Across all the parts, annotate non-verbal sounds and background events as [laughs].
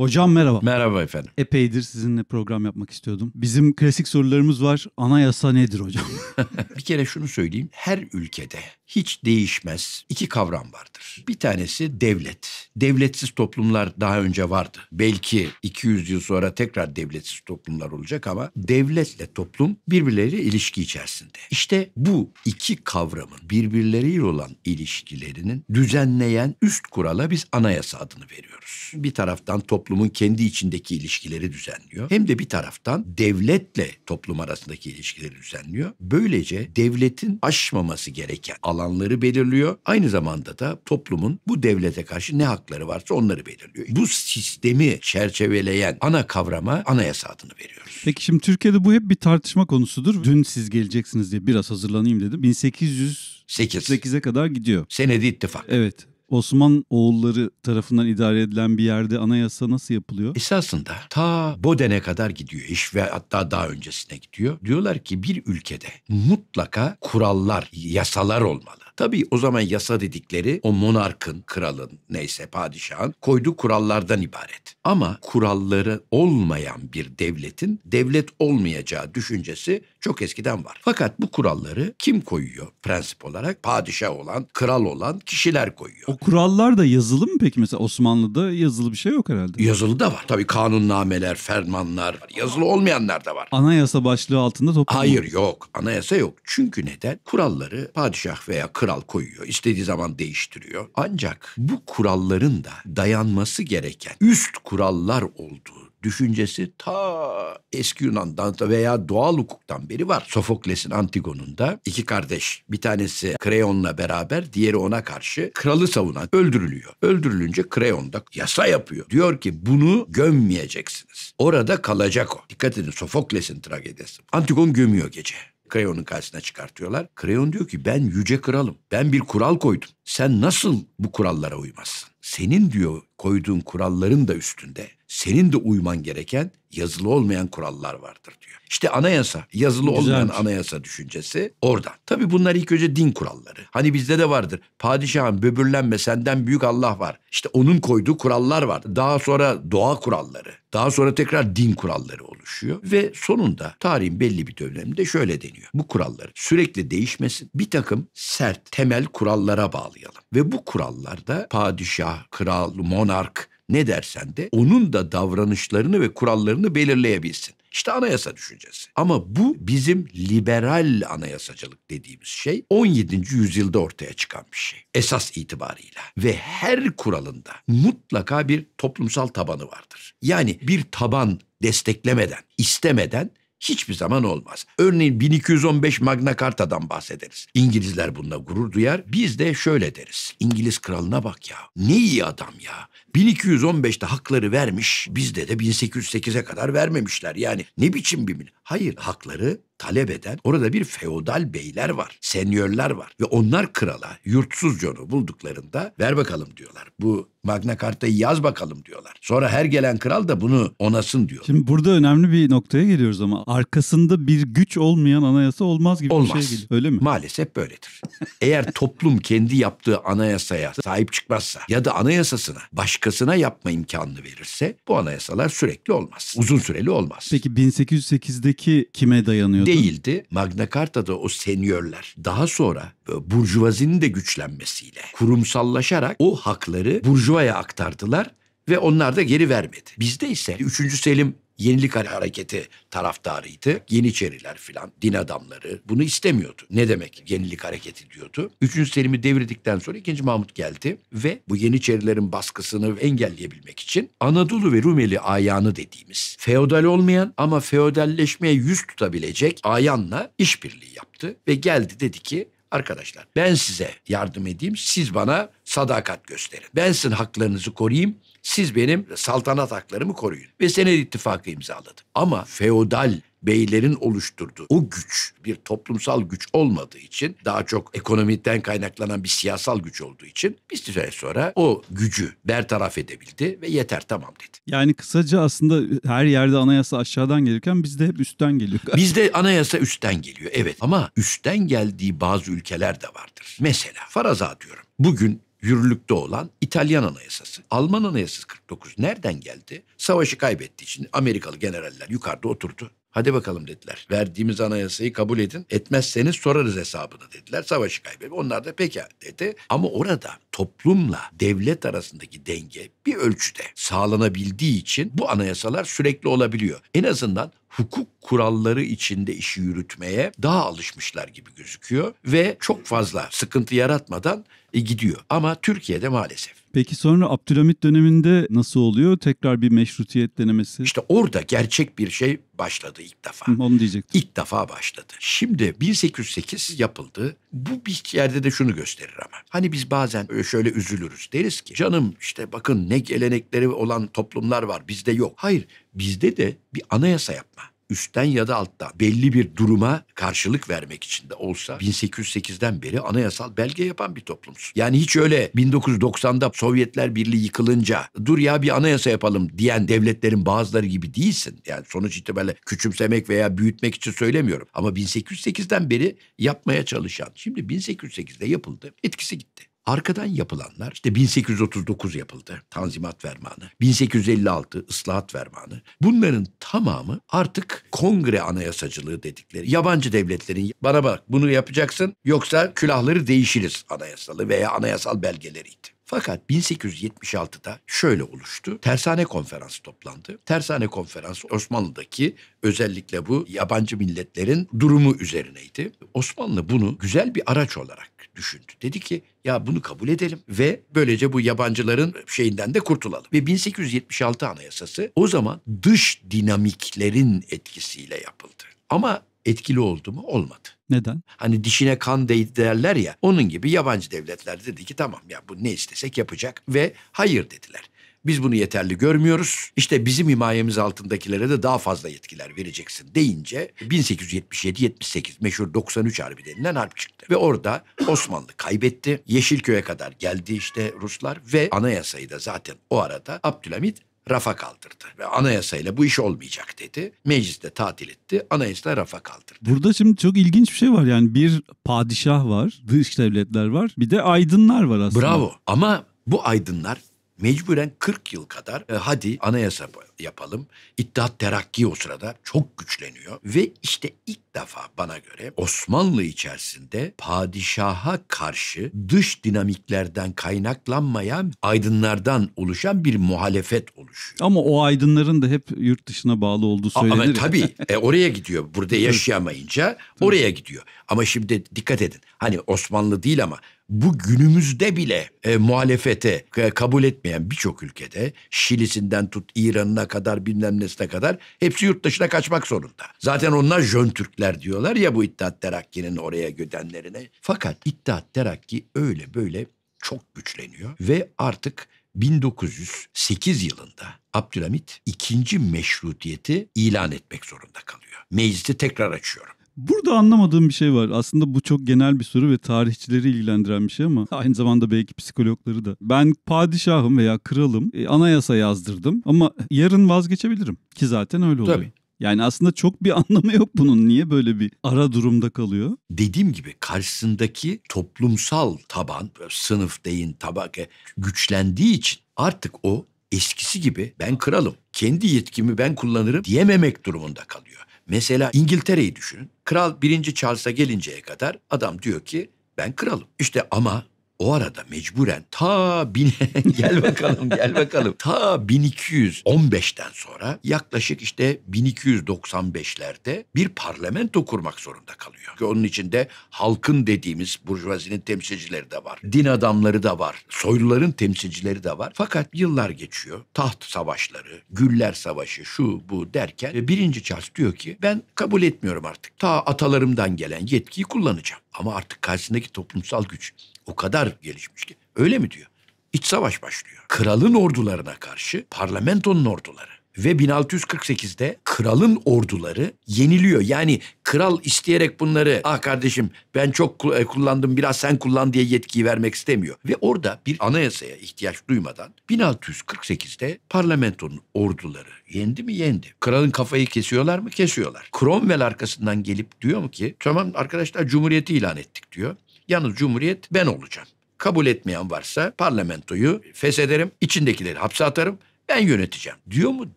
Hocam merhaba. Merhaba efendim. Epeydir sizinle program yapmak istiyordum. Bizim klasik sorularımız var. Anayasa nedir hocam? [laughs] bir kere şunu söyleyeyim. Her ülkede hiç değişmez iki kavram vardır. Bir tanesi devlet. Devletsiz toplumlar daha önce vardı. Belki 200 yıl sonra tekrar devletsiz toplumlar olacak ama devletle toplum birbirleriyle ilişki içerisinde. İşte bu iki kavramın birbirleriyle olan ilişkilerinin düzenleyen üst kurala biz anayasa adını veriyoruz. Bir taraftan toplum toplumun kendi içindeki ilişkileri düzenliyor. Hem de bir taraftan devletle toplum arasındaki ilişkileri düzenliyor. Böylece devletin aşmaması gereken alanları belirliyor. Aynı zamanda da toplumun bu devlete karşı ne hakları varsa onları belirliyor. Bu sistemi çerçeveleyen ana kavrama anayasa adını veriyoruz. Peki şimdi Türkiye'de bu hep bir tartışma konusudur. Dün siz geleceksiniz diye biraz hazırlanayım dedim. 1800 8. 8'e kadar gidiyor. Senedi ittifak. Evet. Osman oğulları tarafından idare edilen bir yerde anayasa nasıl yapılıyor? Esasında ta Boden'e kadar gidiyor iş ve hatta daha öncesine gidiyor. Diyorlar ki bir ülkede mutlaka kurallar, yasalar olmalı. Tabii o zaman yasa dedikleri o monarkın, kralın, neyse padişahın koyduğu kurallardan ibaret. Ama kuralları olmayan bir devletin devlet olmayacağı düşüncesi çok eskiden var. Fakat bu kuralları kim koyuyor prensip olarak? Padişah olan, kral olan kişiler koyuyor. O kurallar da yazılı mı peki? Mesela Osmanlı'da yazılı bir şey yok herhalde. Yazılı da var. Tabii kanunnameler, fermanlar, yazılı olmayanlar da var. Anayasa başlığı altında toplum. Hayır yok. Anayasa yok. Çünkü neden? Kuralları padişah veya kral kural koyuyor. İstediği zaman değiştiriyor. Ancak bu kuralların da dayanması gereken üst kurallar olduğu düşüncesi ta eski Yunan'dan veya doğal hukuktan beri var. Sofokles'in Antigon'unda iki kardeş bir tanesi Kreon'la beraber diğeri ona karşı kralı savunan öldürülüyor. Öldürülünce Kreon da yasa yapıyor. Diyor ki bunu gömmeyeceksiniz. Orada kalacak o. Dikkat edin Sofokles'in tragedisi. Antigon gömüyor gece. Kreyon'un karşısına çıkartıyorlar. Kreyon diyor ki ben yüce kralım. Ben bir kural koydum. Sen nasıl bu kurallara uymazsın? Senin diyor koyduğun kuralların da üstünde. Senin de uyman gereken yazılı olmayan kurallar vardır diyor. İşte anayasa, yazılı Güzelmiş. olmayan anayasa düşüncesi orada. Tabii bunlar ilk önce din kuralları. Hani bizde de vardır. Padişahın böbürlenme senden büyük Allah var. İşte onun koyduğu kurallar var. Daha sonra doğa kuralları. Daha sonra tekrar din kuralları oluşuyor ve sonunda tarihin belli bir döneminde şöyle deniyor. Bu kuralları sürekli değişmesin. Bir takım sert temel kurallara bağlayalım. Ve bu kurallarda padişah, kral, monark ne dersen de onun da davranışlarını ve kurallarını belirleyebilsin. İşte anayasa düşüncesi. Ama bu bizim liberal anayasacılık dediğimiz şey 17. yüzyılda ortaya çıkan bir şey. Esas itibarıyla ve her kuralında mutlaka bir toplumsal tabanı vardır. Yani bir taban desteklemeden, istemeden hiçbir zaman olmaz. Örneğin 1215 Magna Carta'dan bahsederiz. İngilizler bununla gurur duyar. Biz de şöyle deriz. İngiliz kralına bak ya. Ne iyi adam ya. 1215'te hakları vermiş. Bizde de 1808'e kadar vermemişler. Yani ne biçim bir Hayır hakları talep eden orada bir feodal beyler var, senyörler var ve onlar krala yurtsuz canı bulduklarında ver bakalım diyorlar. Bu Magna Carta'yı yaz bakalım diyorlar. Sonra her gelen kral da bunu onasın diyor. Şimdi burada önemli bir noktaya geliyoruz ama arkasında bir güç olmayan anayasa olmaz gibi olmaz. bir şey geliyor. Öyle mi? Maalesef böyledir. Eğer toplum kendi yaptığı anayasaya sahip çıkmazsa ya da anayasasına başka başkasına yapma imkanını verirse bu anayasalar sürekli olmaz. Uzun süreli olmaz. Peki 1808'deki kime dayanıyordu? Değildi. Magna Carta'da o senyörler daha sonra burjuvazinin de güçlenmesiyle kurumsallaşarak o hakları burjuvaya aktardılar ve onlar da geri vermedi. Bizde ise 3. Selim Yenilik Hareketi taraftarıydı. Yeniçeriler filan, din adamları bunu istemiyordu. Ne demek Yenilik Hareketi diyordu. Üçüncü Selim'i devirdikten sonra ikinci Mahmut geldi ve bu Yeniçerilerin baskısını engelleyebilmek için Anadolu ve Rumeli ayağını dediğimiz feodal olmayan ama feodalleşmeye yüz tutabilecek ayanla işbirliği yaptı ve geldi dedi ki Arkadaşlar ben size yardım edeyim, siz bana sadakat gösterin. Ben sizin haklarınızı koruyayım, siz benim saltanat haklarımı koruyun. Ve senet ittifakı imzaladım. Ama feodal beylerin oluşturduğu o güç bir toplumsal güç olmadığı için daha çok ekonomiden kaynaklanan bir siyasal güç olduğu için bir süre sonra o gücü bertaraf edebildi ve yeter tamam dedi. Yani kısaca aslında her yerde anayasa aşağıdan gelirken bizde hep üstten geliyor. [laughs] Bizde anayasa üstten geliyor evet ama üstten geldiği bazı ülkeler de vardır. Mesela faraza diyorum bugün yürürlükte olan İtalyan Anayasası. Alman Anayasası 49 nereden geldi? Savaşı kaybettiği için Amerikalı generaller yukarıda oturdu. Hadi bakalım dediler. Verdiğimiz anayasayı kabul edin. Etmezseniz sorarız hesabını dediler. Savaşı kaybedip onlar da peki dedi. Ama orada toplumla devlet arasındaki denge bir ölçüde sağlanabildiği için bu anayasalar sürekli olabiliyor. En azından hukuk kuralları içinde işi yürütmeye daha alışmışlar gibi gözüküyor ve çok fazla sıkıntı yaratmadan e, gidiyor. Ama Türkiye'de maalesef. Peki sonra Abdülhamit döneminde nasıl oluyor? Tekrar bir meşrutiyet denemesi. İşte orada gerçek bir şey başladı ilk defa. onu diyecektim. İlk defa başladı. Şimdi 1808 yapıldı. Bu bir yerde de şunu gösterir ama. Hani biz bazen şöyle üzülürüz. Deriz ki canım işte bakın ne gelenekleri olan toplumlar var bizde yok. Hayır bizde de bir anayasa yapma üstten ya da altta belli bir duruma karşılık vermek için de olsa 1808'den beri anayasal belge yapan bir toplumuz. Yani hiç öyle 1990'da Sovyetler Birliği yıkılınca dur ya bir anayasa yapalım diyen devletlerin bazıları gibi değilsin. Yani sonuç itibariyle küçümsemek veya büyütmek için söylemiyorum. Ama 1808'den beri yapmaya çalışan. Şimdi 1808'de yapıldı. Etkisi gitti. Arkadan yapılanlar işte 1839 yapıldı Tanzimat Fermanı, 1856 Islahat Fermanı. Bunların tamamı artık kongre anayasacılığı dedikleri. Yabancı devletlerin bana bak bunu yapacaksın yoksa külahları değişiriz anayasalı veya anayasal belgeleriydi. Fakat 1876'da şöyle oluştu. Tersane konferansı toplandı. Tersane konferansı Osmanlı'daki özellikle bu yabancı milletlerin durumu üzerineydi. Osmanlı bunu güzel bir araç olarak düşündü. Dedi ki ya bunu kabul edelim ve böylece bu yabancıların şeyinden de kurtulalım. Ve 1876 Anayasası o zaman dış dinamiklerin etkisiyle yapıldı. Ama etkili oldu mu? Olmadı. Neden? Hani dişine kan değdi derler ya. Onun gibi yabancı devletler dedi ki tamam ya bu ne istesek yapacak ve hayır dediler. Biz bunu yeterli görmüyoruz. İşte bizim himayemiz altındakilere de daha fazla yetkiler vereceksin deyince 1877-78 meşhur 93 Harbi denilen harp çıktı. Ve orada Osmanlı kaybetti. Yeşilköy'e kadar geldi işte Ruslar ve anayasayı da zaten o arada Abdülhamit rafa kaldırdı. Ve anayasayla bu iş olmayacak dedi. Mecliste tatil etti. Anayasayla rafa kaldırdı. Burada şimdi çok ilginç bir şey var. Yani bir padişah var, dış devletler var. Bir de aydınlar var aslında. Bravo. Ama bu aydınlar mecburen 40 yıl kadar e, hadi anayasa yapalım. İttihat Terakki o sırada çok güçleniyor ve işte ilk defa bana göre Osmanlı içerisinde padişaha karşı dış dinamiklerden kaynaklanmayan aydınlardan oluşan bir muhalefet oluşuyor. Ama o aydınların da hep yurt dışına bağlı olduğu söylenir. Ama tabii e, oraya gidiyor. Burada yaşayamayınca oraya gidiyor. Ama şimdi dikkat edin. Hani Osmanlı değil ama bu günümüzde bile e, muhalefete e, kabul etmeyen birçok ülkede Şili'sinden tut İran'ına kadar bilmem nesine kadar hepsi yurt dışına kaçmak zorunda. Zaten onlar Jön Türkler diyorlar ya bu İttihat Terakki'nin oraya gödenlerine. Fakat İttihat Terakki öyle böyle çok güçleniyor ve artık 1908 yılında Abdülhamit ikinci meşrutiyeti ilan etmek zorunda kalıyor. Meclisi tekrar açıyorum. Burada anlamadığım bir şey var. Aslında bu çok genel bir soru ve tarihçileri ilgilendiren bir şey ama [laughs] aynı zamanda belki psikologları da. Ben padişahım veya kralım, e, anayasa yazdırdım ama yarın vazgeçebilirim ki zaten öyle oluyor. Tabii. Yani aslında çok bir [laughs] anlamı yok bunun. Niye böyle bir ara durumda kalıyor? Dediğim gibi karşısındaki toplumsal taban, sınıf deyin tabaka e, güçlendiği için artık o eskisi gibi ben kralım, kendi yetkimi ben kullanırım diyememek durumunda kalıyor. Mesela İngiltere'yi düşünün. Kral 1. Charles'a gelinceye kadar adam diyor ki ben kralım. İşte ama o arada mecburen ta bin [laughs] gel bakalım gel bakalım ta 1215'ten sonra yaklaşık işte 1295'lerde bir parlamento kurmak zorunda kalıyor. Onun içinde halkın dediğimiz burjuvazinin temsilcileri de var. Din adamları da var. Soyluların temsilcileri de var. Fakat yıllar geçiyor. Taht savaşları, Güller Savaşı, şu bu derken e, birinci Charles diyor ki ben kabul etmiyorum artık. Ta atalarımdan gelen yetkiyi kullanacağım. Ama artık karşısındaki toplumsal güç o kadar gelişmiş ki. Öyle mi diyor? İç savaş başlıyor. Kralın ordularına karşı parlamentonun orduları ve 1648'de kralın orduları yeniliyor. Yani kral isteyerek bunları ah kardeşim ben çok e, kullandım biraz sen kullan diye yetkiyi vermek istemiyor. Ve orada bir anayasaya ihtiyaç duymadan 1648'de parlamentonun orduları yendi mi yendi. Kralın kafayı kesiyorlar mı kesiyorlar. Cromwell arkasından gelip diyor mu ki tamam arkadaşlar cumhuriyeti ilan ettik diyor. Yalnız Cumhuriyet ben olacağım. Kabul etmeyen varsa parlamentoyu feshederim, içindekileri hapse atarım, ben yöneteceğim. Diyor mu?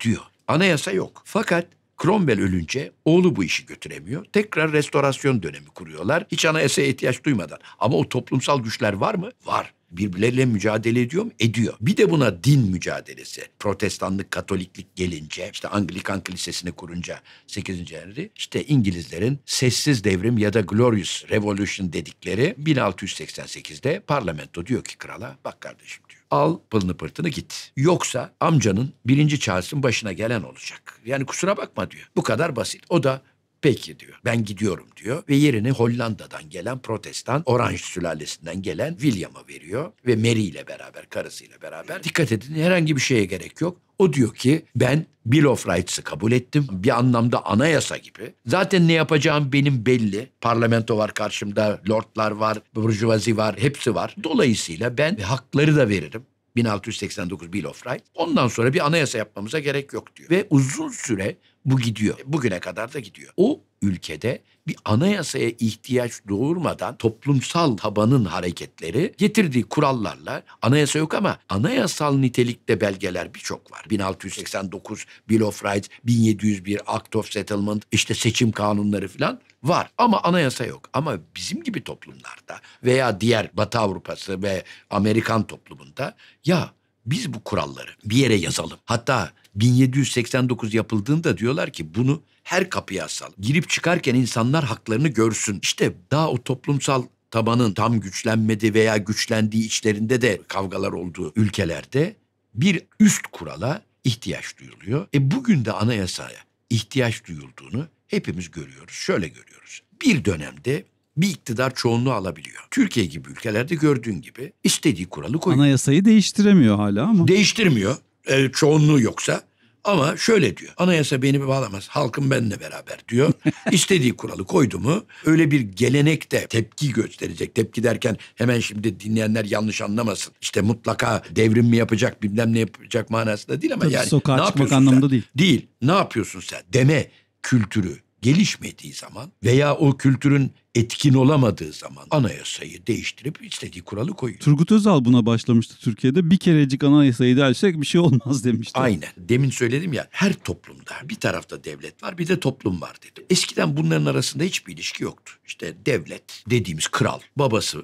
Diyor. Anayasa yok. Fakat Cromwell ölünce oğlu bu işi götüremiyor. Tekrar restorasyon dönemi kuruyorlar. Hiç anayasaya ihtiyaç duymadan. Ama o toplumsal güçler var mı? Var birbirleriyle mücadele ediyor mu? Ediyor. Bir de buna din mücadelesi. Protestanlık, Katoliklik gelince, işte Anglikan Kilisesi'ni kurunca 8. Henry, işte İngilizlerin sessiz devrim ya da Glorious Revolution dedikleri 1688'de parlamento diyor ki krala bak kardeşim diyor al pılını pırtını git. Yoksa amcanın birinci Charles'ın başına gelen olacak. Yani kusura bakma diyor. Bu kadar basit. O da Peki diyor. Ben gidiyorum diyor ve yerini Hollanda'dan gelen protestan Orange sülalesinden gelen William'a veriyor ve Mary ile beraber karısıyla beraber. Dikkat edin herhangi bir şeye gerek yok. O diyor ki ben Bill of Rights'ı kabul ettim. Bir anlamda anayasa gibi. Zaten ne yapacağım benim belli. Parlamento var karşımda, lordlar var, burjuvazi var, hepsi var. Dolayısıyla ben e, hakları da veririm. 1689 Bill of Rights. Ondan sonra bir anayasa yapmamıza gerek yok diyor. Ve uzun süre bu gidiyor. E, bugüne kadar da gidiyor. O ülkede bir anayasaya ihtiyaç doğurmadan toplumsal tabanın hareketleri getirdiği kurallarla anayasa yok ama anayasal nitelikte belgeler birçok var. 1689 Bill of Rights, 1701 Act of Settlement, işte seçim kanunları filan var ama anayasa yok. Ama bizim gibi toplumlarda veya diğer Batı Avrupası ve Amerikan toplumunda ya biz bu kuralları bir yere yazalım. Hatta 1789 yapıldığında diyorlar ki bunu her kapıya asalım. Girip çıkarken insanlar haklarını görsün. İşte daha o toplumsal tabanın tam güçlenmedi veya güçlendiği içlerinde de kavgalar olduğu ülkelerde bir üst kurala ihtiyaç duyuluyor. E bugün de anayasaya ihtiyaç duyulduğunu hepimiz görüyoruz. Şöyle görüyoruz. Bir dönemde bir iktidar çoğunluğu alabiliyor. Türkiye gibi ülkelerde gördüğün gibi istediği kuralı koyuyor. Anayasayı değiştiremiyor hala ama. Değiştirmiyor. E, çoğunluğu yoksa ama şöyle diyor. Anayasa beni bağlamaz. Halkım benimle beraber diyor. [laughs] İstediği kuralı koydu mu öyle bir gelenek de tepki gösterecek. Tepki derken hemen şimdi dinleyenler yanlış anlamasın. İşte mutlaka devrim mi yapacak bilmem ne yapacak manasında değil ama Tabii yani. Sokağa ne çıkmak anlamında sen? değil. Değil. Ne yapıyorsun sen? Deme kültürü gelişmediği zaman veya o kültürün etkin olamadığı zaman anayasayı değiştirip istediği kuralı koyuyor. Turgut Özal buna başlamıştı Türkiye'de. Bir kerecik anayasayı dersek bir şey olmaz demişti. Aynen. Demin söyledim ya her toplumda bir tarafta devlet var bir de toplum var dedi. Eskiden bunların arasında hiçbir ilişki yoktu. İşte devlet dediğimiz kral babası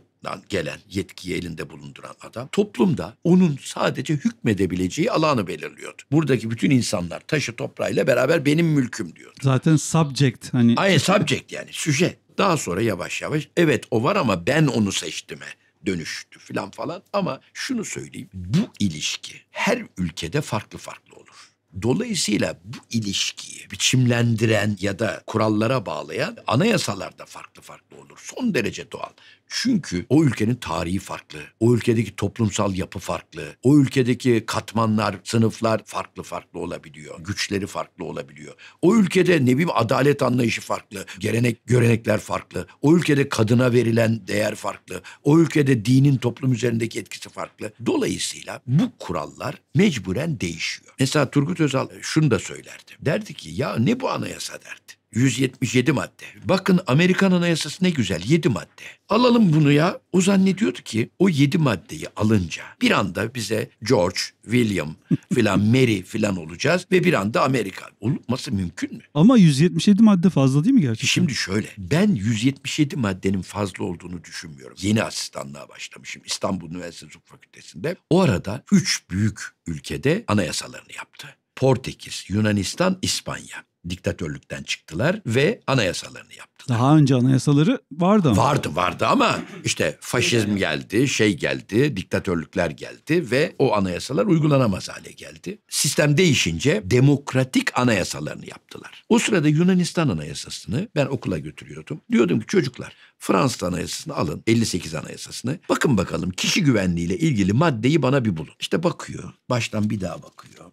gelen yetkiyi elinde bulunduran adam toplumda onun sadece hükmedebileceği alanı belirliyordu. Buradaki bütün insanlar taşı toprağıyla beraber benim mülküm diyor. Zaten subject hani. Ay subject yani süje. Daha sonra yavaş yavaş evet o var ama ben onu seçtime dönüştü filan falan ama şunu söyleyeyim bu ilişki her ülkede farklı farklı olur. Dolayısıyla bu ilişkiyi biçimlendiren ya da kurallara bağlayan anayasalar da farklı farklı olur. Son derece doğal. Çünkü o ülkenin tarihi farklı. O ülkedeki toplumsal yapı farklı. O ülkedeki katmanlar, sınıflar farklı farklı olabiliyor. Güçleri farklı olabiliyor. O ülkede ne bileyim adalet anlayışı farklı. Gelenek, görenekler farklı. O ülkede kadına verilen değer farklı. O ülkede dinin toplum üzerindeki etkisi farklı. Dolayısıyla bu kurallar mecburen değişiyor. Mesela Turgut Özal e, şunu da söylerdi. Derdi ki ya ne bu anayasa derdi. 177 madde. Bakın Amerikan Anayasası ne güzel 7 madde. Alalım bunu ya. O zannediyordu ki o 7 maddeyi alınca bir anda bize George, William [laughs] filan Mary filan olacağız ve bir anda Amerika. Olması mümkün mü? Ama 177 madde fazla değil mi gerçekten? Şimdi şöyle ben 177 maddenin fazla olduğunu düşünmüyorum. Yeni asistanlığa başlamışım İstanbul Üniversitesi Hukuk Fakültesi'nde. O arada 3 büyük ülkede anayasalarını yaptı. Portekiz, Yunanistan, İspanya diktatörlükten çıktılar ve anayasalarını yaptılar. Daha önce anayasaları vardı mı? Vardı vardı ama işte faşizm geldi, şey geldi, diktatörlükler geldi ve o anayasalar uygulanamaz hale geldi. Sistem değişince demokratik anayasalarını yaptılar. O sırada Yunanistan anayasasını ben okula götürüyordum. Diyordum ki çocuklar Fransız anayasasını alın 58 anayasasını. Bakın bakalım kişi güvenliğiyle ilgili maddeyi bana bir bulun. İşte bakıyor. Baştan bir daha bakıyor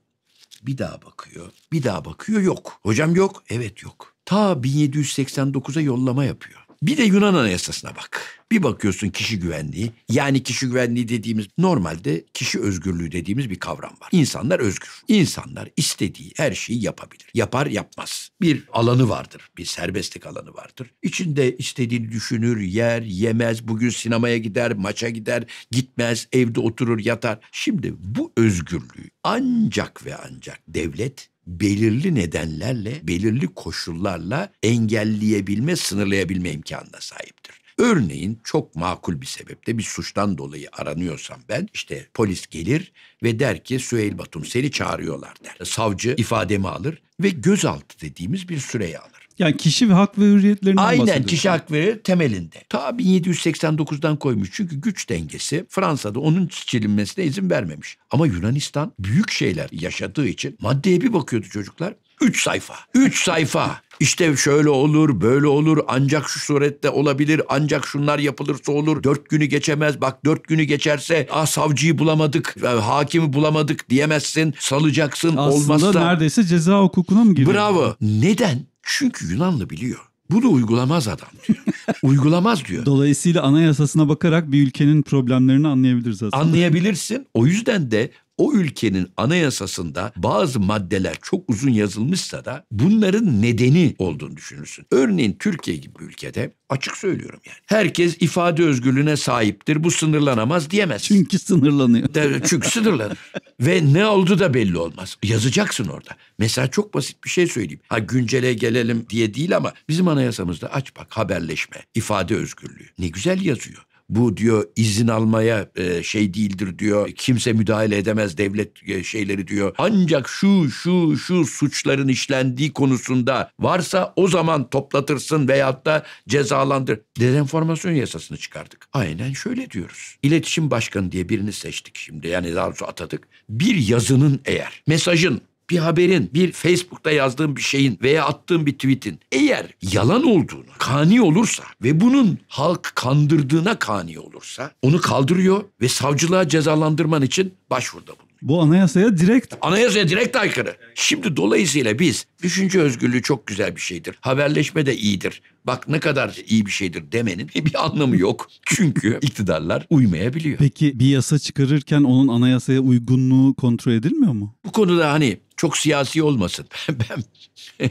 bir daha bakıyor. Bir daha bakıyor yok. Hocam yok. Evet yok. Ta 1789'a yollama yapıyor. Bir de Yunan Anayasası'na bak. Bir bakıyorsun kişi güvenliği. Yani kişi güvenliği dediğimiz normalde kişi özgürlüğü dediğimiz bir kavram var. İnsanlar özgür. İnsanlar istediği her şeyi yapabilir. Yapar yapmaz. Bir alanı vardır. Bir serbestlik alanı vardır. İçinde istediğini düşünür, yer, yemez. Bugün sinemaya gider, maça gider, gitmez, evde oturur, yatar. Şimdi bu özgürlüğü ancak ve ancak devlet belirli nedenlerle, belirli koşullarla engelleyebilme, sınırlayabilme imkanına sahiptir. Örneğin çok makul bir sebepte bir suçtan dolayı aranıyorsam ben işte polis gelir ve der ki Süheyl Batum seni çağırıyorlar der. Savcı ifademi alır ve gözaltı dediğimiz bir süreyi alır. Yani kişi ve hak ve hürriyetlerinden bahsediyor. Aynen kişi hak ve temelinde. Ta 1789'dan koymuş çünkü güç dengesi Fransa'da onun çizilmesine izin vermemiş. Ama Yunanistan büyük şeyler yaşadığı için maddeye bir bakıyordu çocuklar. Üç sayfa. Üç sayfa. İşte şöyle olur, böyle olur, ancak şu surette olabilir, ancak şunlar yapılırsa olur. Dört günü geçemez, bak dört günü geçerse ah savcıyı bulamadık, e, hakimi bulamadık diyemezsin, salacaksın Aslında olmazsa. neredeyse ceza hukukuna mı giriyor? Bravo. Neden? Çünkü Yunanlı biliyor. Bunu uygulamaz adam diyor. [laughs] uygulamaz diyor. Dolayısıyla anayasasına bakarak bir ülkenin problemlerini anlayabiliriz aslında. Anlayabilirsin. O yüzden de o ülkenin anayasasında bazı maddeler çok uzun yazılmışsa da bunların nedeni olduğunu düşünürsün. Örneğin Türkiye gibi bir ülkede açık söylüyorum yani. Herkes ifade özgürlüğüne sahiptir. Bu sınırlanamaz diyemez. Çünkü sınırlanıyor. çünkü sınırlanır. [laughs] Ve ne oldu da belli olmaz. Yazacaksın orada. Mesela çok basit bir şey söyleyeyim. Ha güncele gelelim diye değil ama bizim anayasamızda aç bak haberleşme, ifade özgürlüğü. Ne güzel yazıyor bu diyor izin almaya e, şey değildir diyor. Kimse müdahale edemez devlet e, şeyleri diyor. Ancak şu şu şu suçların işlendiği konusunda varsa o zaman toplatırsın veyahut da cezalandır. Dezenformasyon yasasını çıkardık. Aynen şöyle diyoruz. İletişim başkanı diye birini seçtik şimdi yani daha doğrusu atadık. Bir yazının eğer mesajın bir haberin, bir Facebook'ta yazdığın bir şeyin veya attığın bir tweet'in eğer yalan olduğunu kani olursa ve bunun halk kandırdığına kani olursa onu kaldırıyor ve savcılığa cezalandırman için başvuruda bulunuyor. Bu anayasaya direkt... Anayasaya direkt aykırı. Şimdi dolayısıyla biz düşünce özgürlüğü çok güzel bir şeydir. Haberleşme de iyidir. Bak ne kadar iyi bir şeydir demenin bir anlamı yok. Çünkü iktidarlar uymayabiliyor. Peki bir yasa çıkarırken onun anayasaya uygunluğu kontrol edilmiyor mu? Bu konuda hani çok siyasi olmasın. [laughs] Ben [laughs]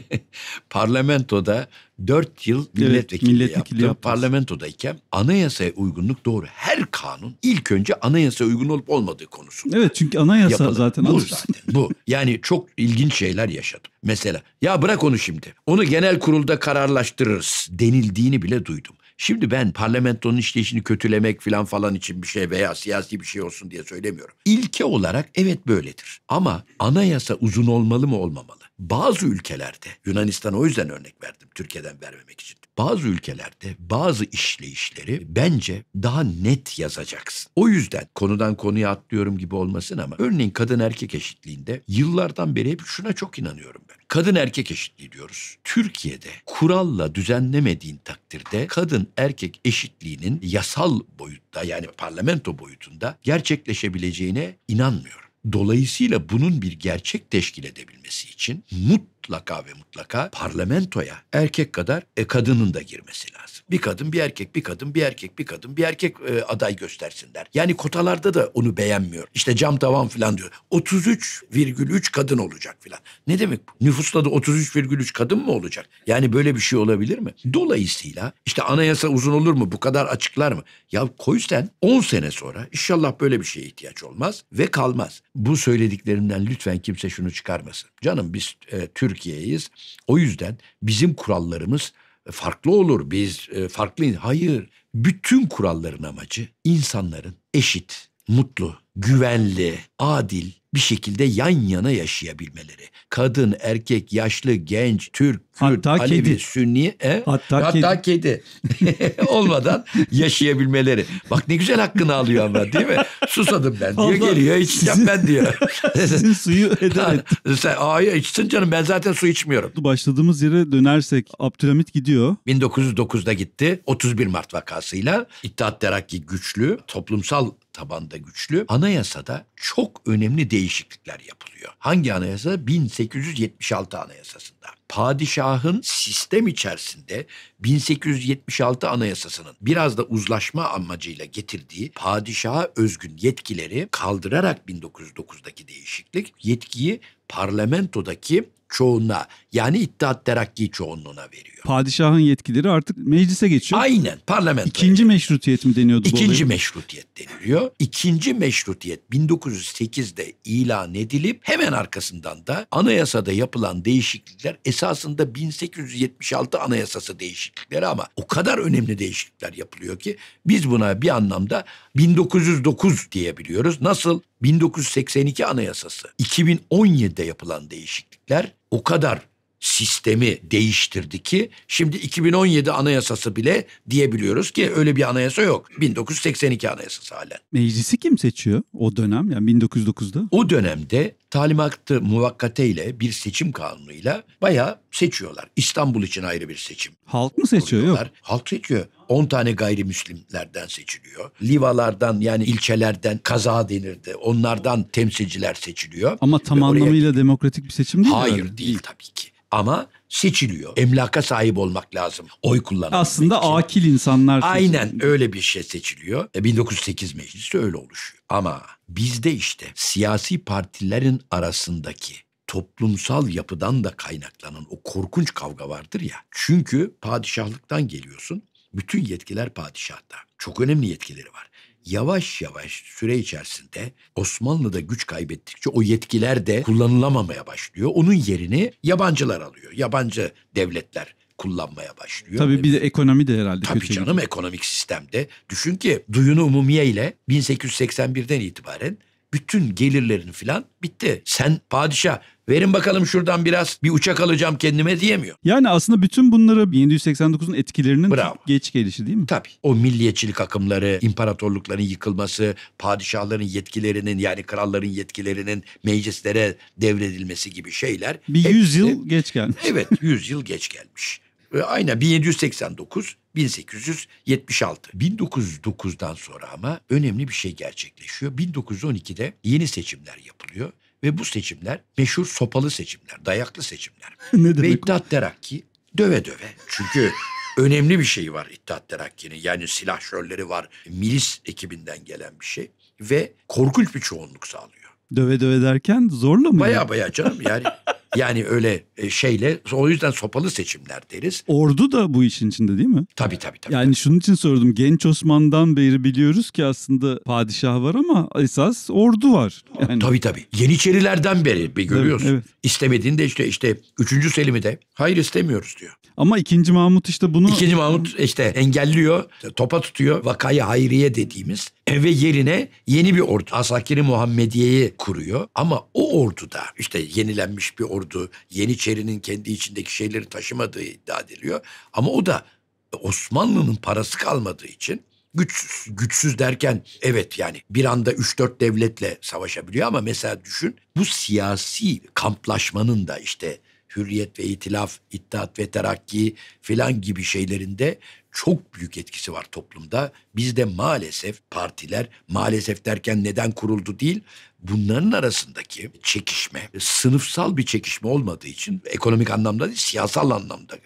parlamentoda 4 yıl milletvekili, evet, yaptım. Yaptınız. Parlamentodayken anayasaya uygunluk doğru. Her kanun ilk önce anayasaya uygun olup olmadığı konusunda. Evet çünkü anayasa yapalım. zaten. Bu alırsın. zaten bu. Yani çok ilginç şeyler yaşadım. Mesela ya bırak onu şimdi. Onu genel kurulda kararlaştırırız denildiğini bile duydum. Şimdi ben parlamentonun işleyişini kötülemek falan falan için bir şey veya siyasi bir şey olsun diye söylemiyorum. İlke olarak evet böyledir. Ama anayasa uzun olmalı mı olmamalı? bazı ülkelerde Yunanistan o yüzden örnek verdim Türkiye'den vermemek için. Bazı ülkelerde bazı işleyişleri bence daha net yazacaksın. O yüzden konudan konuya atlıyorum gibi olmasın ama örneğin kadın erkek eşitliğinde yıllardan beri hep şuna çok inanıyorum ben. Kadın erkek eşitliği diyoruz. Türkiye'de kuralla düzenlemediğin takdirde kadın erkek eşitliğinin yasal boyutta yani parlamento boyutunda gerçekleşebileceğine inanmıyorum. Dolayısıyla bunun bir gerçek teşkil edebilmesi için mutlaka mutlaka ve mutlaka parlamentoya erkek kadar e, kadının da girmesi lazım. Bir kadın bir erkek bir kadın bir erkek bir kadın bir erkek e, aday göstersinler. Yani kotalarda da onu beğenmiyor. İşte cam tavan falan diyor. 33,3 kadın olacak falan. Ne demek bu? Nüfusta da 33,3 kadın mı olacak? Yani böyle bir şey olabilir mi? Dolayısıyla işte anayasa uzun olur mu? Bu kadar açıklar mı? Ya koy sen 10 sene sonra inşallah böyle bir şeye ihtiyaç olmaz ve kalmaz. Bu söylediklerimden lütfen kimse şunu çıkarmasın. Canım biz e, Türkiye Türkiye'yiz. O yüzden bizim kurallarımız e, farklı olur. Biz e, farklı hayır bütün kuralların amacı insanların eşit mutlu, güvenli, adil bir şekilde yan yana yaşayabilmeleri. Kadın, erkek, yaşlı, genç, Türk, Kürt, hatta Alevi, kedi. Sünni, e, hatta, hatta kedi, kedi. [laughs] olmadan yaşayabilmeleri. Bak ne güzel hakkını alıyor ama değil mi? Susadım ben diyor, Allah, geliyor içeceğim sizin, ben diyor. sizin suyu eden. et. Sen, aya içsin canım ben zaten su içmiyorum. Başladığımız yere dönersek Abdülhamit gidiyor. 1909'da gitti. 31 Mart vakasıyla İttihat Terakki güçlü, toplumsal tabanda güçlü anayasada çok önemli değişiklikler yapılıyor. Hangi anayasa? 1876 anayasasında. Padişahın sistem içerisinde 1876 anayasasının biraz da uzlaşma amacıyla getirdiği padişaha özgün yetkileri kaldırarak 1909'daki değişiklik yetkiyi parlamentodaki çoğunluğa yani İttihat Terakki çoğunluğuna veriyor. Padişahın yetkileri artık meclise geçiyor. Aynen parlamento. İkinci meşrutiyet mi deniyordu? İkinci bu meşrutiyet deniliyor. İkinci meşrutiyet 1908'de ilan edilip hemen arkasından da anayasada yapılan değişiklikler esasında 1876 anayasası değişiklikleri ama o kadar önemli değişiklikler yapılıyor ki biz buna bir anlamda 1909 diyebiliyoruz. Nasıl 1982 Anayasası, 2017'de yapılan değişiklikler o kadar sistemi değiştirdi ki şimdi 2017 anayasası bile diyebiliyoruz ki öyle bir anayasa yok. 1982 anayasası halen. Meclisi kim seçiyor o dönem yani 1909'da? O dönemde talimatı muvakkate ile bir seçim kanunuyla bayağı seçiyorlar. İstanbul için ayrı bir seçim. Halk mı seçiyor Kuruyorlar. yok? Halk seçiyor. 10 tane gayrimüslimlerden seçiliyor. Livalardan yani ilçelerden kaza denirdi. Onlardan temsilciler seçiliyor. Ama tam Ve anlamıyla demokratik bir seçim değil Hayır, mi? Hayır değil tabii ki. Ama seçiliyor. Emlaka sahip olmak lazım. Oy kullanmak Aslında için. akil insanlar seçiliyor. Aynen öyle bir şey seçiliyor. E 1908 meclisi öyle oluşuyor. Ama bizde işte siyasi partilerin arasındaki toplumsal yapıdan da kaynaklanan o korkunç kavga vardır ya. Çünkü padişahlıktan geliyorsun. Bütün yetkiler padişahta. Çok önemli yetkileri var yavaş yavaş süre içerisinde Osmanlı da güç kaybettikçe o yetkiler de kullanılamamaya başlıyor. Onun yerini yabancılar alıyor. Yabancı devletler kullanmaya başlıyor. Tabii bir de ekonomi de herhalde. Tabii canım gidiyor. ekonomik sistemde. Düşün ki duyunu umumiye ile 1881'den itibaren bütün gelirlerin filan bitti. Sen padişah verin bakalım şuradan biraz bir uçak alacağım kendime diyemiyor. Yani aslında bütün bunları 1789'un etkilerinin Bravo. geç gelişi değil mi? Tabii. O milliyetçilik akımları, imparatorlukların yıkılması, padişahların yetkilerinin yani kralların yetkilerinin meclislere devredilmesi gibi şeyler. Bir yüzyıl geç gelmiş. Evet yüzyıl geç gelmiş. Aynen 1789 1876. 1909'dan sonra ama önemli bir şey gerçekleşiyor. 1912'de yeni seçimler yapılıyor ve bu seçimler meşhur sopalı seçimler, dayaklı seçimler. [laughs] ne demek ve İttihat Terakki döve döve. Çünkü önemli bir şey var İttihat Terakki'nin. Yani silah şölleri var, milis ekibinden gelen bir şey ve korkunç bir çoğunluk sağlıyor. Döve döve derken zorla mı? Baya baya canım yani [laughs] Yani öyle e, şeyle o yüzden sopalı seçimler deriz. Ordu da bu işin içinde değil mi? Tabii tabii. tabii yani tabii. şunun için sordum. Genç Osman'dan beri biliyoruz ki aslında padişah var ama esas ordu var. Yani... Tabii tabii. Yeniçerilerden beri bir görüyorsun. Evet, evet. İstemediğinde işte işte 3. Selim'i de hayır istemiyoruz diyor. Ama 2. Mahmut işte bunu... 2. Mahmut işte engelliyor, topa tutuyor. Vakayı hayriye dediğimiz ve yerine yeni bir ordu. Asakiri Muhammediye'yi kuruyor. Ama o orduda işte yenilenmiş bir ordu ordu Yeniçeri'nin kendi içindeki şeyleri taşımadığı iddia ediliyor. Ama o da e, Osmanlı'nın parası kalmadığı için güçsüz. Güçsüz derken evet yani bir anda 3-4 devletle savaşabiliyor ama mesela düşün bu siyasi kamplaşmanın da işte hürriyet ve itilaf, iddiat ve terakki filan gibi şeylerinde çok büyük etkisi var toplumda. Bizde maalesef partiler, maalesef derken neden kuruldu değil, bunların arasındaki çekişme e, sınıfsal bir çekişme olmadığı için ekonomik anlamda değil siyasal anlamda e,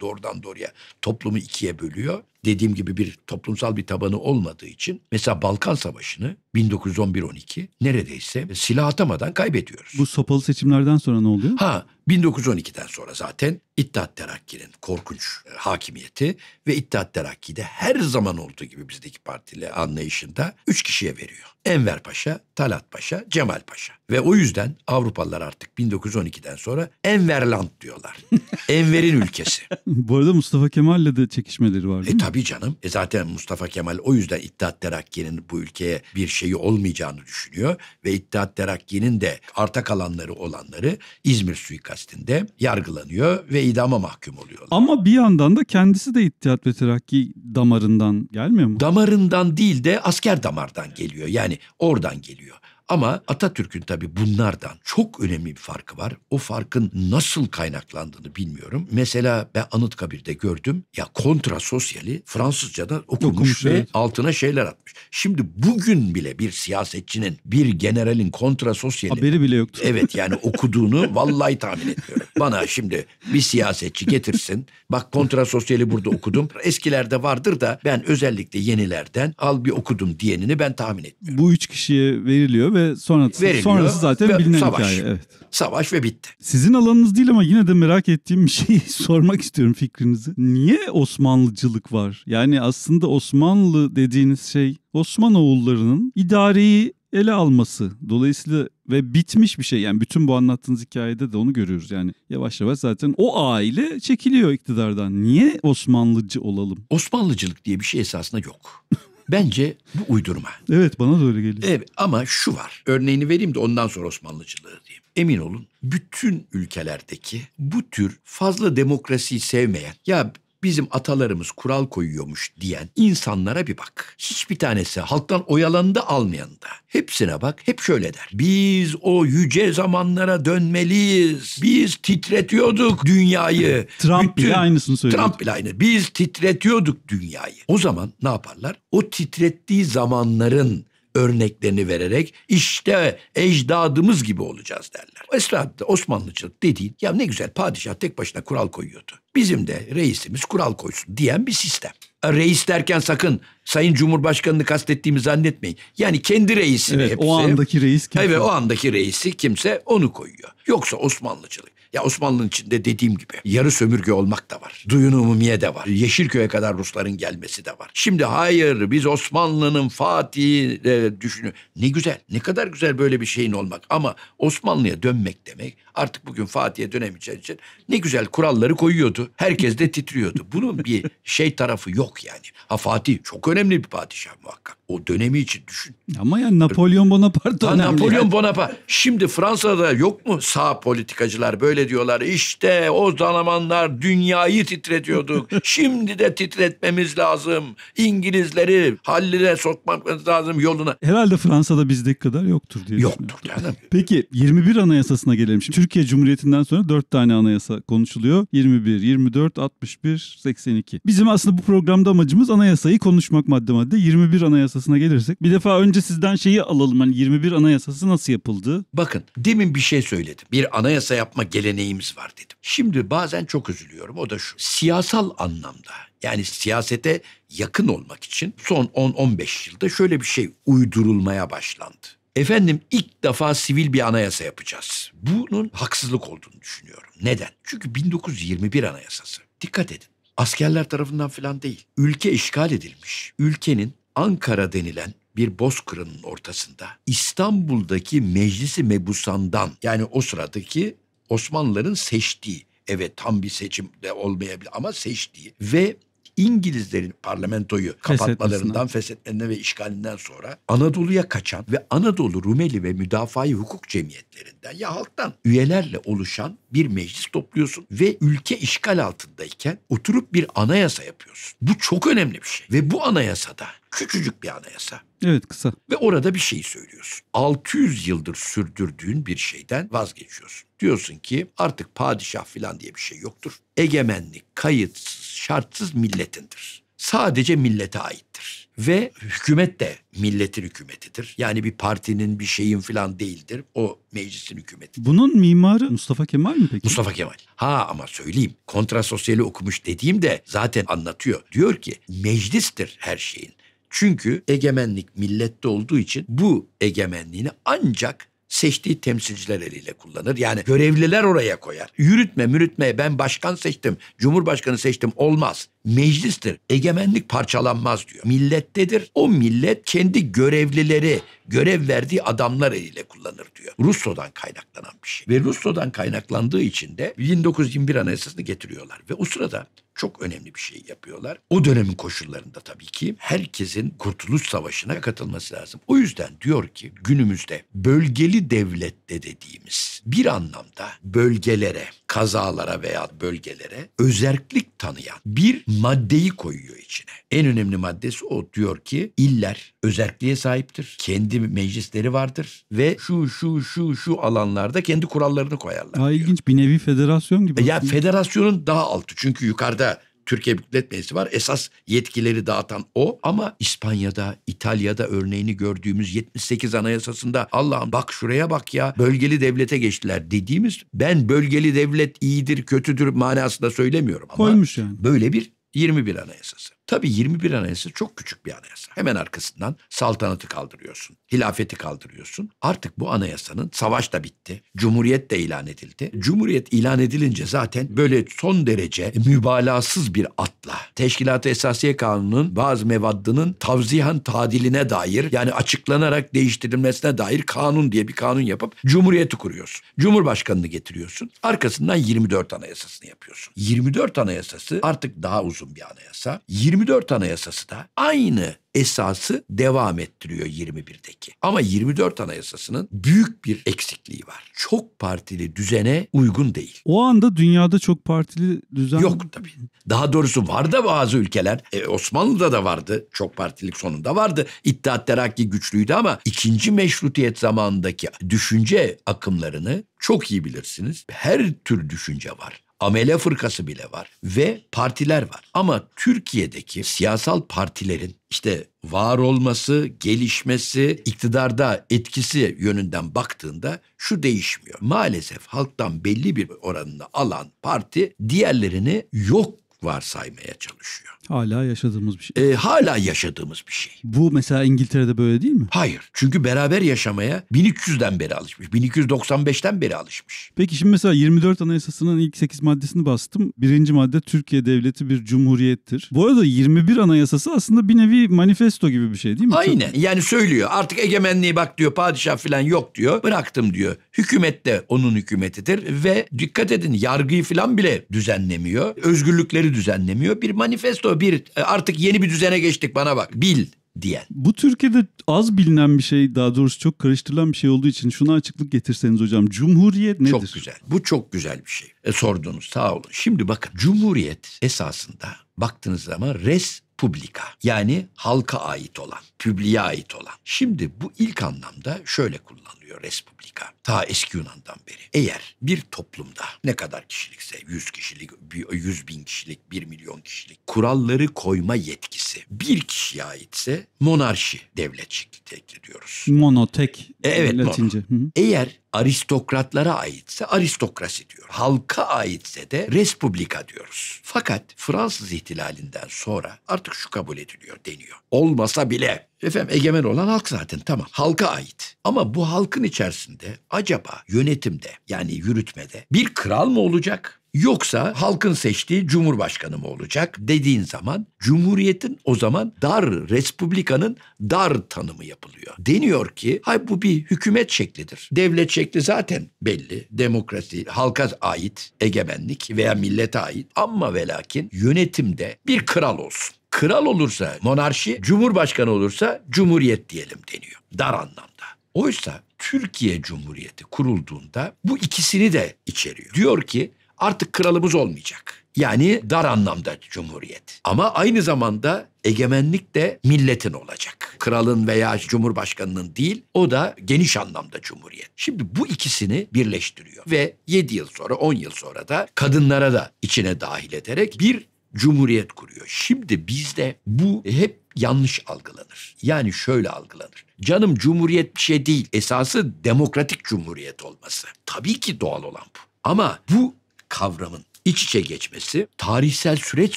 doğrudan doğruya toplumu ikiye bölüyor. Dediğim gibi bir toplumsal bir tabanı olmadığı için mesela Balkan Savaşı'nı 1911-12 neredeyse silah atamadan kaybediyoruz. Bu sopalı seçimlerden sonra ne oluyor? Ha 1912'den sonra zaten İttihat Terakki'nin korkunç e, hakimiyeti ve İttihat Terakki'de her zaman olduğu gibi bizdeki partili anlayışında üç kişiye veriyor. Enver Paşa, Talat Paşa, Cemal Paşa. Ve o yüzden Avrupalılar artık 1912'den sonra Enverland diyorlar. [laughs] Enver'in ülkesi. Bu arada Mustafa Kemal'le de çekişmeleri var E tabi canım. E zaten Mustafa Kemal o yüzden İttihat Terakki'nin bu ülkeye bir şeyi olmayacağını düşünüyor. Ve İttihat Terakki'nin de arta kalanları olanları İzmir suikastinde yargılanıyor ve idama mahkum oluyorlar. Ama bir yandan da kendisi de İttihat ve Terakki damarından gelmiyor mu? Damarından değil de asker damardan geliyor. Yani oradan geliyor. Ama Atatürk'ün tabii bunlardan çok önemli bir farkı var. O farkın nasıl kaynaklandığını bilmiyorum. Mesela ben Anıtkabir'de gördüm. Ya kontra sosyali Fransızca'da okumuş, okumuş ve evet. altına şeyler atmış. Şimdi bugün bile bir siyasetçinin, bir generalin kontra sosyali... Haberi bile yoktu. Evet [laughs] yani okuduğunu vallahi tahmin etmiyorum. Bana şimdi bir siyasetçi getirsin. Bak kontra sosyali burada okudum. Eskilerde vardır da ben özellikle yenilerden al bir okudum diyenini ben tahmin etmiyorum. Bu üç kişiye veriliyor ve sonrası veriliyor. sonrası zaten bilinen savaş. hikaye. Evet. Savaş ve bitti. Sizin alanınız değil ama yine de merak ettiğim bir şeyi [laughs] sormak istiyorum fikrinizi. Niye Osmanlıcılık var? Yani aslında Osmanlı dediğiniz şey Osmanoğullarının idareyi ele alması. Dolayısıyla ve bitmiş bir şey. Yani bütün bu anlattığınız hikayede de onu görüyoruz. Yani yavaş yavaş zaten o aile çekiliyor iktidardan. Niye Osmanlıcı olalım? Osmanlıcılık diye bir şey esasında yok. [laughs] Bence bu uydurma. Evet bana da öyle geliyor. Evet ama şu var. Örneğini vereyim de ondan sonra Osmanlıcılığı diyeyim. Emin olun bütün ülkelerdeki bu tür fazla demokrasiyi sevmeyen ya bizim atalarımız kural koyuyormuş diyen insanlara bir bak. Hiçbir tanesi halktan oyalandı almayan da. Hepsine bak hep şöyle der. Biz o yüce zamanlara dönmeliyiz. Biz titretiyorduk dünyayı. [laughs] Trump Bütün, bile aynısını söylüyor. Trump bile aynı. Biz titretiyorduk dünyayı. O zaman ne yaparlar? O titrettiği zamanların örneklerini vererek işte ecdadımız gibi olacağız derler. Esra'da Osmanlıçılık dediğin ya ne güzel padişah tek başına kural koyuyordu. Bizim de reisimiz kural koysun diyen bir sistem. Reis derken sakın Sayın Cumhurbaşkanı'nı kastettiğimi zannetmeyin. Yani kendi reisini. evet, hepsi. O andaki reis kimse. Evet o andaki reisi kimse onu koyuyor. Yoksa Osmanlıçılık. Ya Osmanlı'nın içinde dediğim gibi yarı sömürge olmak da var. Duyun umumiye de var. Yeşilköy'e kadar Rusların gelmesi de var. Şimdi hayır biz Osmanlı'nın Fatih'i e, düşünü. Ne güzel. Ne kadar güzel böyle bir şeyin olmak. Ama Osmanlı'ya dönmek demek Artık bugün Fatih'e dönemeyeceği için ne güzel kuralları koyuyordu. Herkes de titriyordu. Bunun bir şey tarafı yok yani. Ha Fatih çok önemli bir padişah muhakkak. O dönemi için düşün. Ama yani Napolyon Bonaparte ha, önemli. Napolyon yani. Bonaparte. Şimdi Fransa'da yok mu sağ politikacılar böyle diyorlar. İşte o zamanlar dünyayı titretiyorduk. [laughs] Şimdi de titretmemiz lazım. İngilizleri hallere sokmamız lazım yoluna. Herhalde Fransa'da bizdeki kadar yoktur diye Yoktur canım. Peki 21 Anayasası'na gelelim şimdi. Türkiye Cumhuriyeti'nden sonra 4 tane anayasa konuşuluyor. 21, 24, 61, 82. Bizim aslında bu programda amacımız anayasayı konuşmak madde madde. 21 anayasasına gelirsek. Bir defa önce sizden şeyi alalım. Hani 21 anayasası nasıl yapıldı? Bakın demin bir şey söyledim. Bir anayasa yapma geleneğimiz var dedim. Şimdi bazen çok üzülüyorum. O da şu. Siyasal anlamda yani siyasete yakın olmak için son 10-15 yılda şöyle bir şey uydurulmaya başlandı. Efendim ilk defa sivil bir anayasa yapacağız. Bunun haksızlık olduğunu düşünüyorum. Neden? Çünkü 1921 anayasası. Dikkat edin. Askerler tarafından falan değil. Ülke işgal edilmiş. Ülkenin Ankara denilen bir bozkırının ortasında İstanbul'daki meclisi mebusandan yani o sıradaki Osmanlıların seçtiği evet tam bir seçim de olmayabilir ama seçtiği ve İngilizlerin parlamentoyu kapatmalarından, feshetmesinden ve işgalinden sonra Anadolu'ya kaçan ve Anadolu Rumeli ve Müdafai Hukuk Cemiyetlerinden ya halktan üyelerle oluşan bir meclis topluyorsun ve ülke işgal altındayken oturup bir anayasa yapıyorsun. Bu çok önemli bir şey. Ve bu anayasada Küçücük bir anayasa. Evet kısa. Ve orada bir şey söylüyorsun. 600 yıldır sürdürdüğün bir şeyden vazgeçiyorsun. Diyorsun ki artık padişah falan diye bir şey yoktur. Egemenlik kayıtsız, şartsız milletindir sadece millete aittir. Ve hükümet de milletin hükümetidir. Yani bir partinin bir şeyin falan değildir. O meclisin hükümeti. Bunun mimarı Mustafa Kemal mi peki? Mustafa Kemal. Ha ama söyleyeyim. Kontrasosyali okumuş dediğim de zaten anlatıyor. Diyor ki meclistir her şeyin. Çünkü egemenlik millette olduğu için bu egemenliğini ancak seçtiği temsilciler eliyle kullanır. Yani görevliler oraya koyar. Yürütme mürütmeye ben başkan seçtim, cumhurbaşkanı seçtim olmaz. Meclistir. Egemenlik parçalanmaz diyor. Millettedir. O millet kendi görevlileri, görev verdiği adamlar eliyle kullanır diyor. Russo'dan kaynaklanan bir şey. Ve Russo'dan kaynaklandığı için de 1921 Anayasası'nı getiriyorlar. Ve o sırada çok önemli bir şey yapıyorlar. O dönemin koşullarında tabii ki herkesin Kurtuluş Savaşı'na katılması lazım. O yüzden diyor ki günümüzde bölgeli devlette dediğimiz bir anlamda bölgelere kazalara veya bölgelere özellik tanıyan bir maddeyi koyuyor içine. En önemli maddesi o diyor ki iller özelliğe sahiptir. Kendi meclisleri vardır ve şu şu şu şu alanlarda kendi kurallarını koyarlar. Daha ilginç bir nevi federasyon gibi. Ya federasyonun daha altı çünkü yukarıda Türkiye Büyük Meclisi var. Esas yetkileri dağıtan o ama İspanya'da, İtalya'da örneğini gördüğümüz 78 anayasasında Allah'ım bak şuraya bak ya bölgeli devlete geçtiler dediğimiz ben bölgeli devlet iyidir kötüdür manasında söylemiyorum ama Koymuş yani. böyle bir 21 anayasası. Tabi 21 Anayasa çok küçük bir anayasa. Hemen arkasından saltanatı kaldırıyorsun, hilafeti kaldırıyorsun. Artık bu anayasanın savaş da bitti. Cumhuriyet de ilan edildi. Cumhuriyet ilan edilince zaten böyle son derece mübalağasız bir atla Teşkilat-ı Esasiye Kanunu'nun bazı mevaddının tavzihan tadiline dair yani açıklanarak değiştirilmesine dair kanun diye bir kanun yapıp Cumhuriyeti kuruyorsun. Cumhurbaşkanını getiriyorsun. Arkasından 24 Anayasasını yapıyorsun. 24 Anayasası artık daha uzun bir anayasa. 20 24 Anayasası da aynı esası devam ettiriyor 21'deki. Ama 24 Anayasası'nın büyük bir eksikliği var. Çok partili düzene uygun değil. O anda dünyada çok partili düzen yok tabii. Daha doğrusu var da bazı ülkeler. E, Osmanlı'da da vardı. Çok partilik sonunda vardı. İttihat Terakki güçlüydü ama ikinci meşrutiyet zamanındaki düşünce akımlarını çok iyi bilirsiniz. Her tür düşünce var amele fırkası bile var ve partiler var. Ama Türkiye'deki siyasal partilerin işte var olması, gelişmesi, iktidarda etkisi yönünden baktığında şu değişmiyor. Maalesef halktan belli bir oranını alan parti diğerlerini yok varsaymaya çalışıyor. Hala yaşadığımız bir şey. E, hala yaşadığımız bir şey. Bu mesela İngiltere'de böyle değil mi? Hayır. Çünkü beraber yaşamaya 1200'den beri alışmış. 1295'ten beri alışmış. Peki şimdi mesela 24 Anayasası'nın ilk 8 maddesini bastım. Birinci madde Türkiye Devleti bir cumhuriyettir. Bu arada 21 Anayasası aslında bir nevi manifesto gibi bir şey değil mi? Aynen. Yani söylüyor. Artık egemenliği bak diyor padişah falan yok diyor. Bıraktım diyor. Hükümet de onun hükümetidir ve dikkat edin yargıyı falan bile düzenlemiyor. Özgürlükleri düzenlemiyor. Bir manifesto, bir e, artık yeni bir düzene geçtik bana bak bil diyen. Bu Türkiye'de az bilinen bir şey daha doğrusu çok karıştırılan bir şey olduğu için şuna açıklık getirseniz hocam. Cumhuriyet nedir? Çok güzel. Bu çok güzel bir şey. E, sordunuz sağ olun. Şimdi bakın Cumhuriyet esasında baktığınız zaman res publika yani halka ait olan, publiye ait olan. Şimdi bu ilk anlamda şöyle kullanılıyor geliyor respublika. Ta eski Yunan'dan beri. Eğer bir toplumda ne kadar kişilikse 100 kişilik, 100 bin kişilik, 1 milyon kişilik kuralları koyma yetkisi bir kişiye aitse monarşi devlet şekli teklif ediyoruz. Monotek. E, evet Latince. Mono. Eğer aristokratlara aitse aristokrasi diyor. Halka aitse de respublika diyoruz. Fakat Fransız ihtilalinden sonra artık şu kabul ediliyor deniyor. Olmasa bile Efendim egemen olan halk zaten tamam halka ait. Ama bu halkın içerisinde acaba yönetimde yani yürütmede bir kral mı olacak? Yoksa halkın seçtiği cumhurbaşkanı mı olacak dediğin zaman cumhuriyetin o zaman dar respublikanın dar tanımı yapılıyor. Deniyor ki hay bu bir hükümet şeklidir. Devlet şekli zaten belli. Demokrasi halka ait egemenlik veya millete ait ama velakin yönetimde bir kral olsun Kral olursa monarşi, cumhurbaşkanı olursa cumhuriyet diyelim deniyor dar anlamda. Oysa Türkiye Cumhuriyeti kurulduğunda bu ikisini de içeriyor. Diyor ki artık kralımız olmayacak. Yani dar anlamda cumhuriyet. Ama aynı zamanda egemenlik de milletin olacak. Kralın veya cumhurbaşkanının değil, o da geniş anlamda cumhuriyet. Şimdi bu ikisini birleştiriyor ve 7 yıl sonra, 10 yıl sonra da kadınlara da içine dahil ederek bir cumhuriyet kuruyor. Şimdi bizde bu hep yanlış algılanır. Yani şöyle algılanır. Canım cumhuriyet bir şey değil. Esası demokratik cumhuriyet olması. Tabii ki doğal olan bu. Ama bu kavramın iç içe geçmesi tarihsel süreç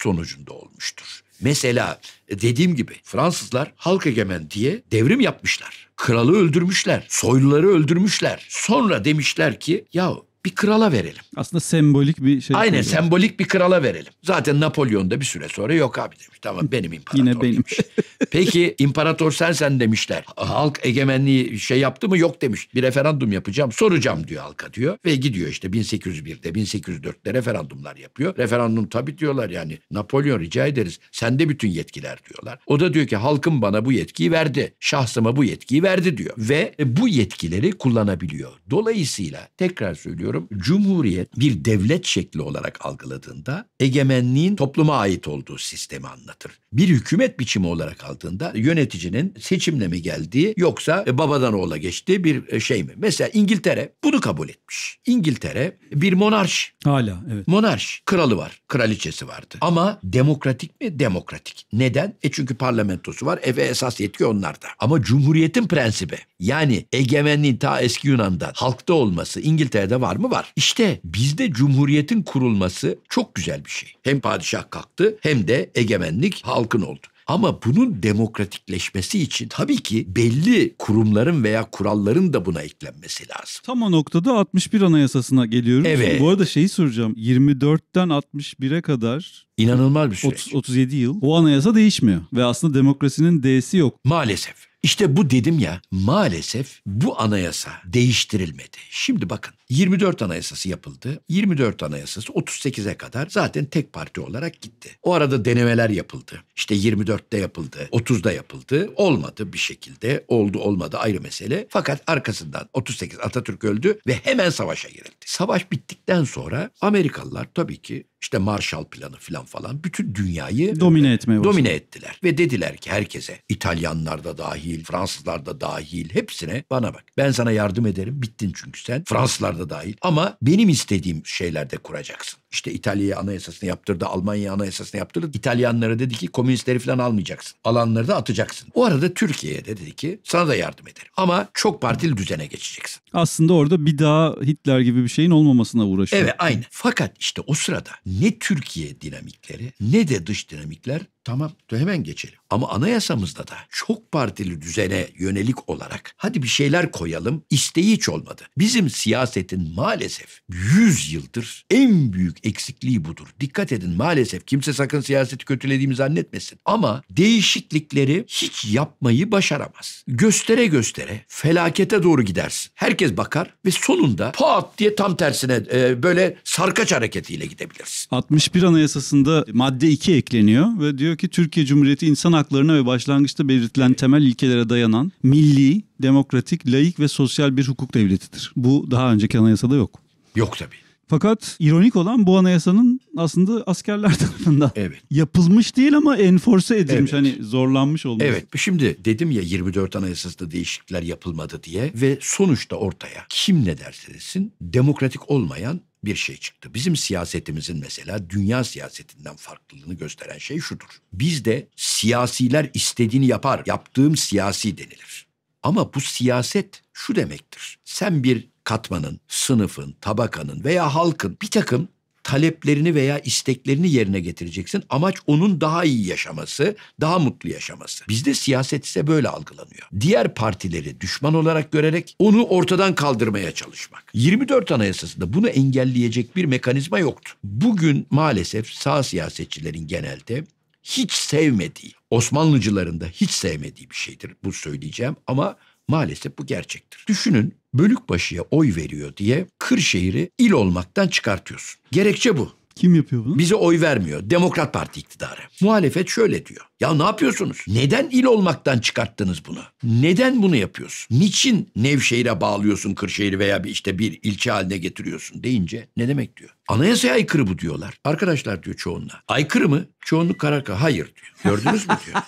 sonucunda olmuştur. Mesela e, dediğim gibi Fransızlar halk egemen diye devrim yapmışlar. Kralı öldürmüşler, soyluları öldürmüşler. Sonra demişler ki ya bir krala verelim. Aslında sembolik bir şey. Aynen koyuyor. sembolik bir krala verelim. Zaten Napolyon da bir süre sonra yok abi demiş. Tamam benim imparator Yine benim. demiş. [laughs] Peki imparator sensen demişler. Halk egemenliği şey yaptı mı? Yok demiş. Bir referandum yapacağım. Soracağım diyor halka diyor. Ve gidiyor işte 1801'de 1804'te referandumlar yapıyor. Referandum tabii diyorlar yani Napolyon rica ederiz. Sende bütün yetkiler diyorlar. O da diyor ki halkım bana bu yetkiyi verdi. Şahsıma bu yetkiyi verdi diyor. Ve e, bu yetkileri kullanabiliyor. Dolayısıyla tekrar söylüyorum Cumhuriyet bir devlet şekli olarak algıladığında egemenliğin topluma ait olduğu sistemi anlatır. Bir hükümet biçimi olarak kaldığında yöneticinin seçimle mi geldiği yoksa e, babadan oğula geçtiği bir e, şey mi? Mesela İngiltere bunu kabul etmiş. İngiltere bir monarş. Hala evet. Monarş. Kralı var. Kraliçesi vardı. Ama demokratik mi? Demokratik. Neden? E çünkü parlamentosu var. Eve esas yetki onlarda. Ama cumhuriyetin prensibi. Yani egemenliğin ta eski Yunan'da halkta olması İngiltere'de var mı? Var. İşte bizde cumhuriyetin kurulması çok güzel bir şey. Hem padişah kalktı hem de egemenlik halkın oldu. Ama bunun demokratikleşmesi için tabii ki belli kurumların veya kuralların da buna eklenmesi lazım. Tam o noktada 61 Anayasası'na geliyoruz. Evet. Bu arada şeyi soracağım. 24'ten 61'e kadar inanılmaz bir süreç. 30, 37 yıl. O anayasa değişmiyor ve aslında demokrasinin D'si yok. Maalesef. İşte bu dedim ya maalesef bu anayasa değiştirilmedi. Şimdi bakın 24 anayasası yapıldı. 24 anayasası 38'e kadar zaten tek parti olarak gitti. O arada denemeler yapıldı. İşte 24'te yapıldı, 30'da yapıldı. Olmadı bir şekilde. Oldu olmadı ayrı mesele. Fakat arkasından 38 Atatürk öldü ve hemen savaşa girildi. Savaş bittikten sonra Amerikalılar tabii ki işte Marshall planı falan falan bütün dünyayı domine etmeye domine başladı. ettiler ve dediler ki herkese İtalyanlar da dahil, Fransızlar da dahil hepsine bana bak. Ben sana yardım ederim. Bittin çünkü sen. Fransızlar da dahil ama benim istediğim şeylerde kuracaksın. İşte İtalya'ya anayasasını yaptırdı, Almanya'ya anayasasını yaptırdı. İtalyanlara dedi ki komünistleri falan almayacaksın. Alanları da atacaksın. O arada Türkiye'ye de dedi ki sana da yardım ederim. Ama çok partili düzene geçeceksin. Aslında orada bir daha Hitler gibi bir şeyin olmamasına uğraşıyor. Evet aynı. Fakat işte o sırada ne Türkiye dinamikleri ne de dış dinamikler tamam hemen geçelim. Ama anayasamızda da çok partili düzene yönelik olarak hadi bir şeyler koyalım isteği hiç olmadı. Bizim siyasetin maalesef 100 yıldır en büyük eksikliği budur. Dikkat edin maalesef kimse sakın siyaseti kötülediğimi zannetmesin. Ama değişiklikleri hiç yapmayı başaramaz. Göstere göstere felakete doğru gidersin. Herkes bakar ve sonunda pat diye tam tersine e, böyle sarkaç hareketiyle gidebilirsin. 61 Anayasası'nda madde 2 ekleniyor ve diyor ki Türkiye Cumhuriyeti insan haklarına ve başlangıçta belirtilen temel ilkelere dayanan milli, demokratik, laik ve sosyal bir hukuk devletidir. Bu daha önceki anayasada yok. Yok tabii. Fakat ironik olan bu anayasanın aslında askerler [laughs] tarafından evet. yapılmış değil ama enforce edilmiş. Evet. Hani zorlanmış olmuş. Evet. Şimdi dedim ya 24 anayasasında değişiklikler yapılmadı diye ve sonuçta ortaya kim ne derse desin demokratik olmayan bir şey çıktı. Bizim siyasetimizin mesela dünya siyasetinden farklılığını gösteren şey şudur. Bizde siyasiler istediğini yapar, yaptığım siyasi denilir. Ama bu siyaset şu demektir. Sen bir katmanın, sınıfın, tabakanın veya halkın bir takım taleplerini veya isteklerini yerine getireceksin. Amaç onun daha iyi yaşaması, daha mutlu yaşaması. Bizde siyaset ise böyle algılanıyor. Diğer partileri düşman olarak görerek onu ortadan kaldırmaya çalışmak. 24 Anayasası'nda bunu engelleyecek bir mekanizma yoktu. Bugün maalesef sağ siyasetçilerin genelde hiç sevmediği, Osmanlıcıların da hiç sevmediği bir şeydir bu söyleyeceğim ama Maalesef bu gerçektir. Düşünün bölük başıya oy veriyor diye Kırşehir'i il olmaktan çıkartıyorsun. Gerekçe bu. Kim yapıyor bunu? Bize oy vermiyor. Demokrat Parti iktidarı. Muhalefet şöyle diyor. Ya ne yapıyorsunuz? Neden il olmaktan çıkarttınız bunu? Neden bunu yapıyorsun? Niçin Nevşehir'e bağlıyorsun Kırşehir'i veya bir işte bir ilçe haline getiriyorsun deyince ne demek diyor. Anayasaya aykırı bu diyorlar. Arkadaşlar diyor çoğunla. Aykırı mı? Çoğunluk karar hayır diyor. Gördünüz mü diyor.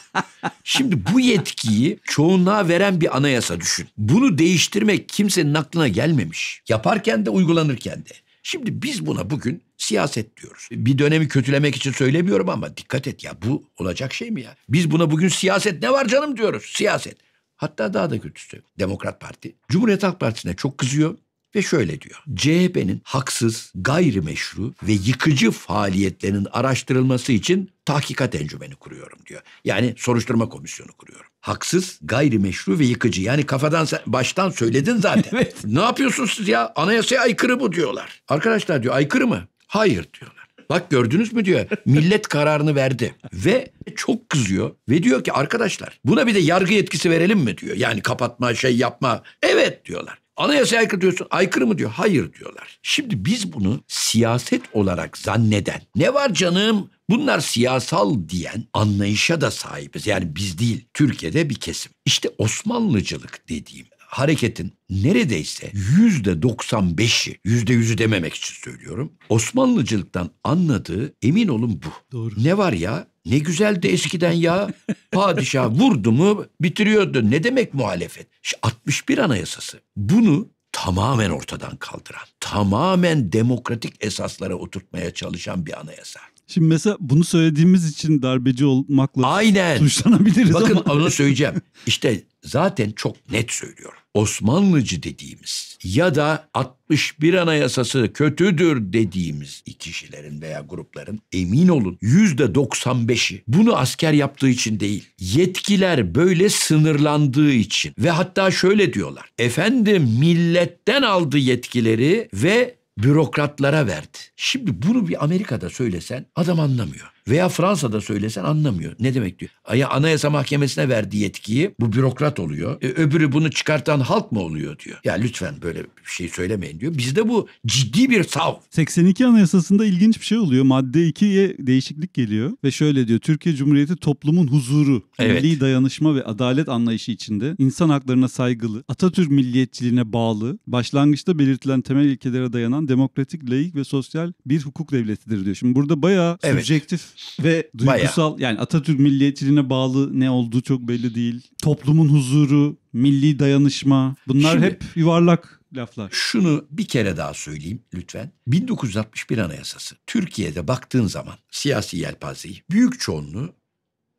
Şimdi bu yetkiyi çoğunluğa veren bir anayasa düşün. Bunu değiştirmek kimsenin aklına gelmemiş. Yaparken de uygulanırken de. Şimdi biz buna bugün siyaset diyoruz. Bir dönemi kötülemek için söylemiyorum ama dikkat et ya bu olacak şey mi ya? Biz buna bugün siyaset ne var canım diyoruz siyaset. Hatta daha da kötüsü Demokrat Parti. Cumhuriyet Halk Partisi'ne çok kızıyor ve şöyle diyor. CHP'nin haksız, gayrimeşru ve yıkıcı faaliyetlerinin araştırılması için tahkikat encümeni kuruyorum diyor. Yani soruşturma komisyonu kuruyorum. Haksız, gayrimeşru ve yıkıcı. Yani kafadan baştan söyledin zaten. [laughs] evet. Ne yapıyorsunuz siz ya? Anayasaya aykırı bu diyorlar. Arkadaşlar diyor aykırı mı? Hayır diyorlar. Bak gördünüz mü diyor. Millet kararını verdi. Ve çok kızıyor. Ve diyor ki arkadaşlar buna bir de yargı yetkisi verelim mi diyor. Yani kapatma şey yapma. Evet diyorlar. Anayasaya aykırı diyorsun. Aykırı mı diyor? Hayır diyorlar. Şimdi biz bunu siyaset olarak zanneden ne var canım bunlar siyasal diyen anlayışa da sahibiz. Yani biz değil Türkiye'de bir kesim. İşte Osmanlıcılık dediğim hareketin neredeyse yüzde %95'i, yüzde yüzü dememek için söylüyorum. Osmanlıcılıktan anladığı emin olun bu. Doğru. Ne var ya? Ne güzel de eskiden ya padişah vurdu mu bitiriyordu. Ne demek muhalefet? İşte 61 Anayasası bunu tamamen ortadan kaldıran, tamamen demokratik esaslara oturtmaya çalışan bir anayasa. Şimdi mesela bunu söylediğimiz için darbeci olmakla Aynen. suçlanabiliriz Bakın ama. onu söyleyeceğim. İşte zaten çok net söylüyorum. Osmanlıcı dediğimiz ya da 61 anayasası kötüdür dediğimiz kişilerin veya grupların emin olun yüzde %95'i bunu asker yaptığı için değil. Yetkiler böyle sınırlandığı için ve hatta şöyle diyorlar. Efendim milletten aldı yetkileri ve bürokratlara verdi. Şimdi bunu bir Amerika'da söylesen adam anlamıyor. Veya Fransa'da söylesen anlamıyor. Ne demek diyor. Ya anayasa mahkemesine verdiği yetkiyi bu bürokrat oluyor. E, öbürü bunu çıkartan halk mı oluyor diyor. Ya lütfen böyle bir şey söylemeyin diyor. Bizde bu ciddi bir sav. 82 anayasasında ilginç bir şey oluyor. Madde 2'ye değişiklik geliyor ve şöyle diyor. Türkiye Cumhuriyeti toplumun huzuru, evet. milli dayanışma ve adalet anlayışı içinde insan haklarına saygılı, Atatürk milliyetçiliğine bağlı, başlangıçta belirtilen temel ilkelere dayanan demokratik, layık ve sosyal bir hukuk devletidir diyor. Şimdi burada bayağı evet. subjektif ve duygusal Bayağı. yani Atatürk milliyetçiliğine bağlı ne olduğu çok belli değil. Toplumun huzuru, milli dayanışma bunlar Şimdi, hep yuvarlak laflar. Şunu bir kere daha söyleyeyim lütfen. 1961 Anayasası Türkiye'de baktığın zaman siyasi yelpazeyi büyük çoğunluğu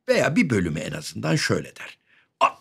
veya bir bölümü en azından şöyle der.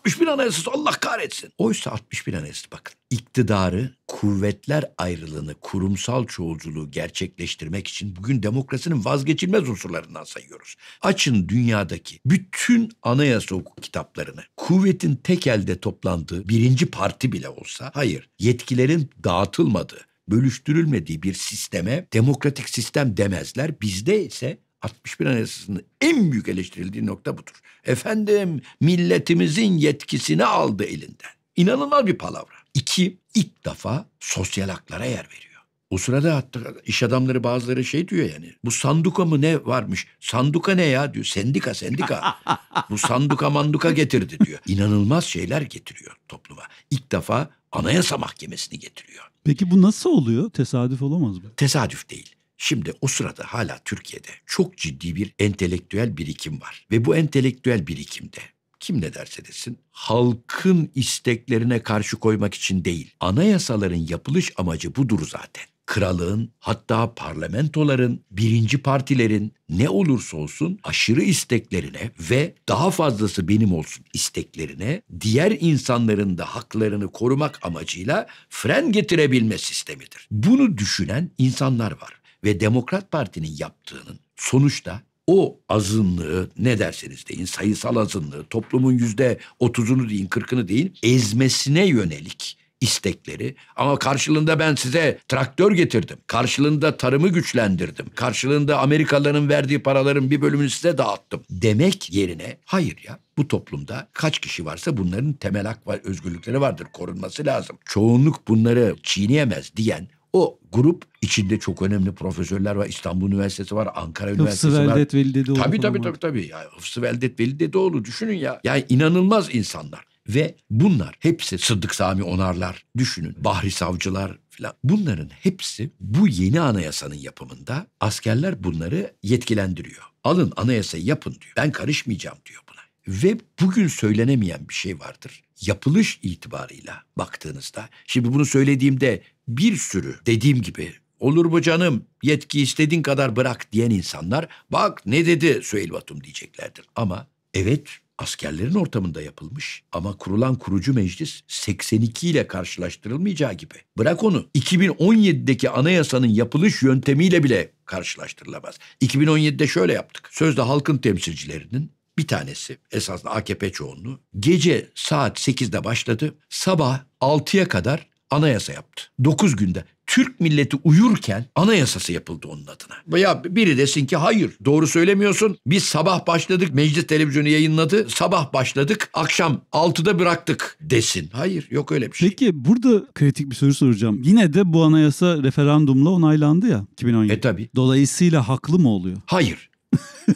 61 anayasası Allah kahretsin. Oysa 61 anayasası bakın. İktidarı kuvvetler ayrılığını, kurumsal çoğulculuğu gerçekleştirmek için bugün demokrasinin vazgeçilmez unsurlarından sayıyoruz. Açın dünyadaki bütün anayasa hukuk kitaplarını. Kuvvetin tek elde toplandığı birinci parti bile olsa hayır yetkilerin dağıtılmadığı, bölüştürülmediği bir sisteme demokratik sistem demezler. Bizde ise 61 Anayasası'nın en büyük eleştirildiği nokta budur. Efendim milletimizin yetkisini aldı elinden. İnanılmaz bir palavra. İki, ilk defa sosyal haklara yer veriyor. O sırada hatta iş adamları bazıları şey diyor yani. Bu sanduka mı ne varmış? Sanduka ne ya diyor. Sendika sendika. [laughs] bu sanduka manduka getirdi diyor. İnanılmaz şeyler getiriyor topluma. İlk defa anayasa mahkemesini getiriyor. Peki bu nasıl oluyor? Tesadüf olamaz mı? Tesadüf değil. Şimdi o sırada hala Türkiye'de çok ciddi bir entelektüel birikim var. Ve bu entelektüel birikimde kim ne derse desin halkın isteklerine karşı koymak için değil. Anayasaların yapılış amacı budur zaten. Kralın hatta parlamentoların, birinci partilerin ne olursa olsun aşırı isteklerine ve daha fazlası benim olsun isteklerine diğer insanların da haklarını korumak amacıyla fren getirebilme sistemidir. Bunu düşünen insanlar var ve Demokrat Parti'nin yaptığının sonuçta o azınlığı ne derseniz deyin sayısal azınlığı toplumun yüzde otuzunu deyin kırkını deyin ezmesine yönelik istekleri ama karşılığında ben size traktör getirdim. Karşılığında tarımı güçlendirdim. Karşılığında Amerikalıların verdiği paraların bir bölümünü size dağıttım. Demek yerine hayır ya bu toplumda kaç kişi varsa bunların temel hak ve özgürlükleri vardır. Korunması lazım. Çoğunluk bunları çiğneyemez diyen o grup içinde çok önemli profesörler var. İstanbul Üniversitesi var, Ankara Üniversitesi Hıfzı var. Hıfzı Veldet Veli Dedeoğlu. Tabii tabii tabii. tabii. Ya, Hıfzı Veldet Veli Dedeoğlu düşünün ya. Yani inanılmaz insanlar. Ve bunlar hepsi Sıddık Sami Onarlar düşünün. Bahri Savcılar filan. Bunların hepsi bu yeni anayasanın yapımında askerler bunları yetkilendiriyor. Alın anayasayı yapın diyor. Ben karışmayacağım diyor buna. Ve bugün söylenemeyen bir şey vardır yapılış itibarıyla baktığınızda şimdi bunu söylediğimde bir sürü dediğim gibi olur mu canım yetki istediğin kadar bırak diyen insanlar bak ne dedi Süheyl Batum diyeceklerdir. Ama evet askerlerin ortamında yapılmış ama kurulan kurucu meclis 82 ile karşılaştırılmayacağı gibi. Bırak onu 2017'deki anayasanın yapılış yöntemiyle bile karşılaştırılamaz. 2017'de şöyle yaptık. Sözde halkın temsilcilerinin bir tanesi esasında AKP çoğunluğu gece saat 8'de başladı. Sabah 6'ya kadar anayasa yaptı. 9 günde Türk milleti uyurken anayasası yapıldı onun adına. Ya biri desin ki hayır doğru söylemiyorsun. Biz sabah başladık meclis televizyonu yayınladı. Sabah başladık akşam 6'da bıraktık desin. Hayır yok öyle bir şey. Peki burada kritik bir soru soracağım. Yine de bu anayasa referandumla onaylandı ya 2017. E tabi. Dolayısıyla haklı mı oluyor? Hayır.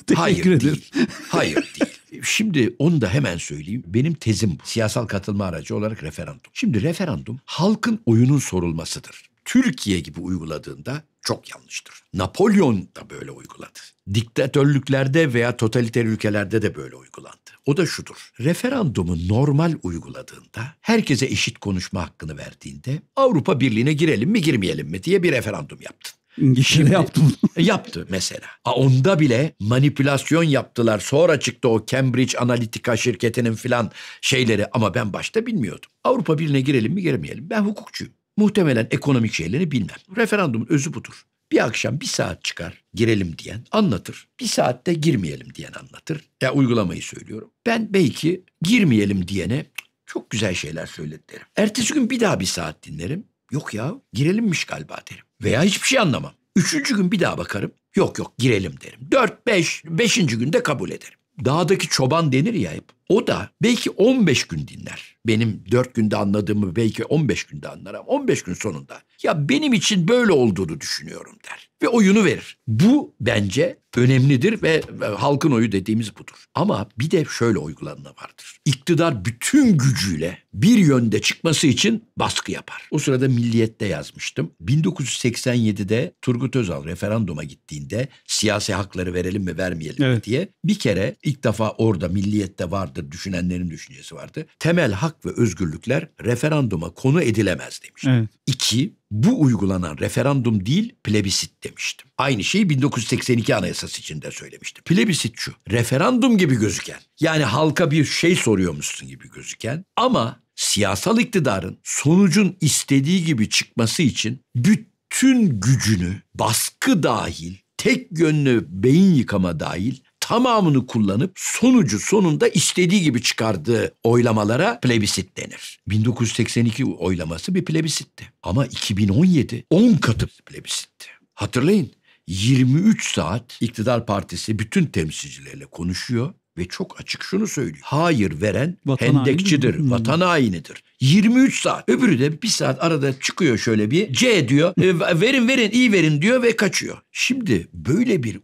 [laughs] Hayır değil. Hayır değil. Şimdi onu da hemen söyleyeyim. Benim tezim bu. Siyasal katılma aracı olarak referandum. Şimdi referandum halkın oyunun sorulmasıdır. Türkiye gibi uyguladığında çok yanlıştır. Napolyon da böyle uyguladı. Diktatörlüklerde veya totaliter ülkelerde de böyle uygulandı. O da şudur. Referandumu normal uyguladığında, herkese eşit konuşma hakkını verdiğinde Avrupa Birliği'ne girelim mi girmeyelim mi diye bir referandum yaptın. İngiltere yaptı [laughs] yaptı mesela. A Onda bile manipülasyon yaptılar. Sonra çıktı o Cambridge Analytica şirketinin filan şeyleri ama ben başta bilmiyordum. Avrupa Birliği'ne girelim mi girmeyelim. Ben hukukçuyum. Muhtemelen ekonomik şeyleri bilmem. Referandumun özü budur. Bir akşam bir saat çıkar girelim diyen anlatır. Bir saatte girmeyelim diyen anlatır. Ya uygulamayı söylüyorum. Ben belki girmeyelim diyene çok güzel şeyler söyledilerim. Ertesi gün bir daha bir saat dinlerim. Yok ya girelimmiş galiba derim. Veya hiçbir şey anlamam. Üçüncü gün bir daha bakarım. Yok yok girelim derim. Dört, beş, beşinci günde kabul ederim. Dağdaki çoban denir ya hep. O da belki 15 gün dinler. Benim 4 günde anladığımı belki 15 günde anlar ama 15 gün sonunda ya benim için böyle olduğunu düşünüyorum der ve oyunu verir. Bu bence önemlidir ve halkın oyu dediğimiz budur. Ama bir de şöyle uygulanma vardır. İktidar bütün gücüyle bir yönde çıkması için baskı yapar. O sırada Milliyet'te yazmıştım. 1987'de Turgut Özal referanduma gittiğinde siyasi hakları verelim mi vermeyelim evet. diye bir kere ilk defa orada Milliyet'te vardı vardır, düşünenlerin düşüncesi vardı. Temel hak ve özgürlükler referanduma konu edilemez demiştim. Evet. İki, bu uygulanan referandum değil plebisit demiştim. Aynı şeyi 1982 Anayasası içinde söylemiştim. Plebisit şu, referandum gibi gözüken, yani halka bir şey soruyormuşsun gibi gözüken ama siyasal iktidarın sonucun istediği gibi çıkması için bütün gücünü baskı dahil tek yönlü beyin yıkama dahil tamamını kullanıp sonucu sonunda istediği gibi çıkardığı oylamalara plebisit denir. 1982 oylaması bir plebisitti. Ama 2017 10 katı plebisitti. Hatırlayın 23 saat iktidar partisi bütün temsilcilerle konuşuyor ve çok açık şunu söylüyor. Hayır veren vatan hendekçidir, haini vatan hainidir. 23 saat. Öbürü de bir saat arada çıkıyor şöyle bir C diyor. E, verin verin iyi verin diyor ve kaçıyor. Şimdi böyle bir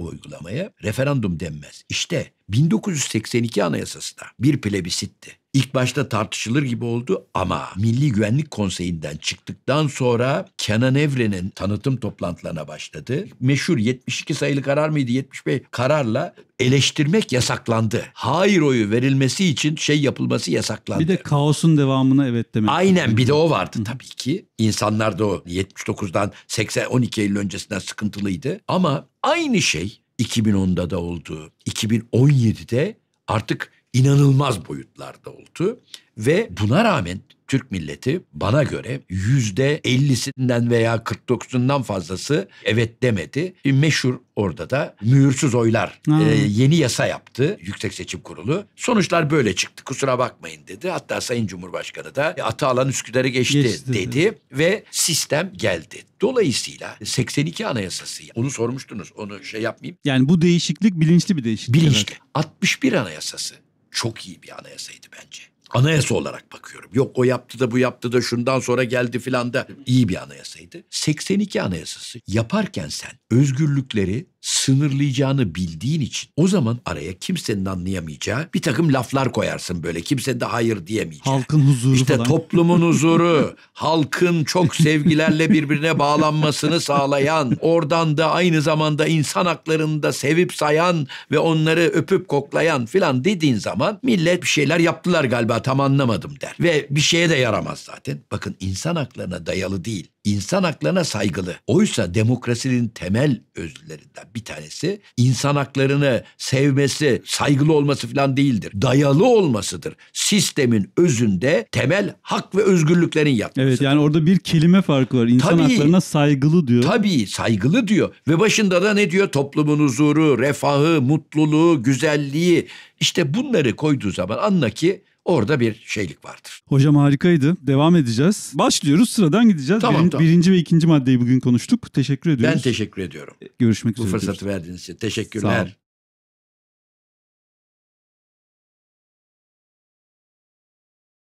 uygulamaya referandum denmez. İşte 1982 anayasasında bir plebisitti. İlk başta tartışılır gibi oldu ama Milli Güvenlik Konseyi'nden çıktıktan sonra Kenan Evren'in tanıtım toplantılarına başladı. Meşhur 72 sayılı karar mıydı 75 kararla eleştirmek yasaklandı. Hayır oyu verilmesi için şey yapılması yasaklandı. Bir de kaosun devamına evet demek. Aynen bir de o vardı tabii ki. İnsanlar da o 79'dan 80 12 Eylül öncesinden sıkıntılıydı. Ama aynı şey 2010'da da oldu. 2017'de artık inanılmaz boyutlarda oldu ve buna rağmen Türk milleti bana göre yüzde ellisinden veya 49'undan fazlası evet demedi. Meşhur orada da mühürsüz oylar e, yeni yasa yaptı Yüksek Seçim Kurulu. Sonuçlar böyle çıktı kusura bakmayın dedi. Hatta Sayın Cumhurbaşkanı da e, Atalan Üsküdar'ı geçti, geçti dedi ve sistem geldi. Dolayısıyla 82 Anayasası onu sormuştunuz onu şey yapmayayım. Yani bu değişiklik bilinçli bir değişiklik. Bilinçli. Evet. 61 Anayasası çok iyi bir anayasaydı bence. Anayasa olarak bakıyorum. Yok o yaptı da bu yaptı da şundan sonra geldi filan da iyi bir anayasaydı. 82 anayasası yaparken sen özgürlükleri sınırlayacağını bildiğin için o zaman araya kimsenin anlayamayacağı bir takım laflar koyarsın böyle. Kimse de hayır diyemeyecek. Halkın huzuru işte falan. İşte toplumun [laughs] huzuru, halkın çok sevgilerle birbirine bağlanmasını sağlayan, oradan da aynı zamanda insan haklarını da sevip sayan ve onları öpüp koklayan filan dediğin zaman millet bir şeyler yaptılar galiba tam anlamadım der. Ve bir şeye de yaramaz zaten. Bakın insan haklarına dayalı değil insan haklarına saygılı. Oysa demokrasinin temel özlerinden bir tanesi insan haklarını sevmesi, saygılı olması falan değildir. Dayalı olmasıdır. Sistemin özünde temel hak ve özgürlüklerin yatması. Evet yani orada bir kelime farkı var. İnsan tabii, haklarına saygılı diyor. Tabii saygılı diyor. Ve başında da ne diyor? Toplumun huzuru, refahı, mutluluğu, güzelliği. İşte bunları koyduğu zaman anla ki Orada bir şeylik vardır. Hocam harikaydı. Devam edeceğiz. Başlıyoruz sıradan gideceğiz. Tamam, Birin, tamam. Birinci ve ikinci maddeyi bugün konuştuk. Teşekkür ediyoruz. Ben teşekkür ediyorum. Görüşmek üzere. Bu fırsatı diyoruz. verdiğiniz için teşekkürler.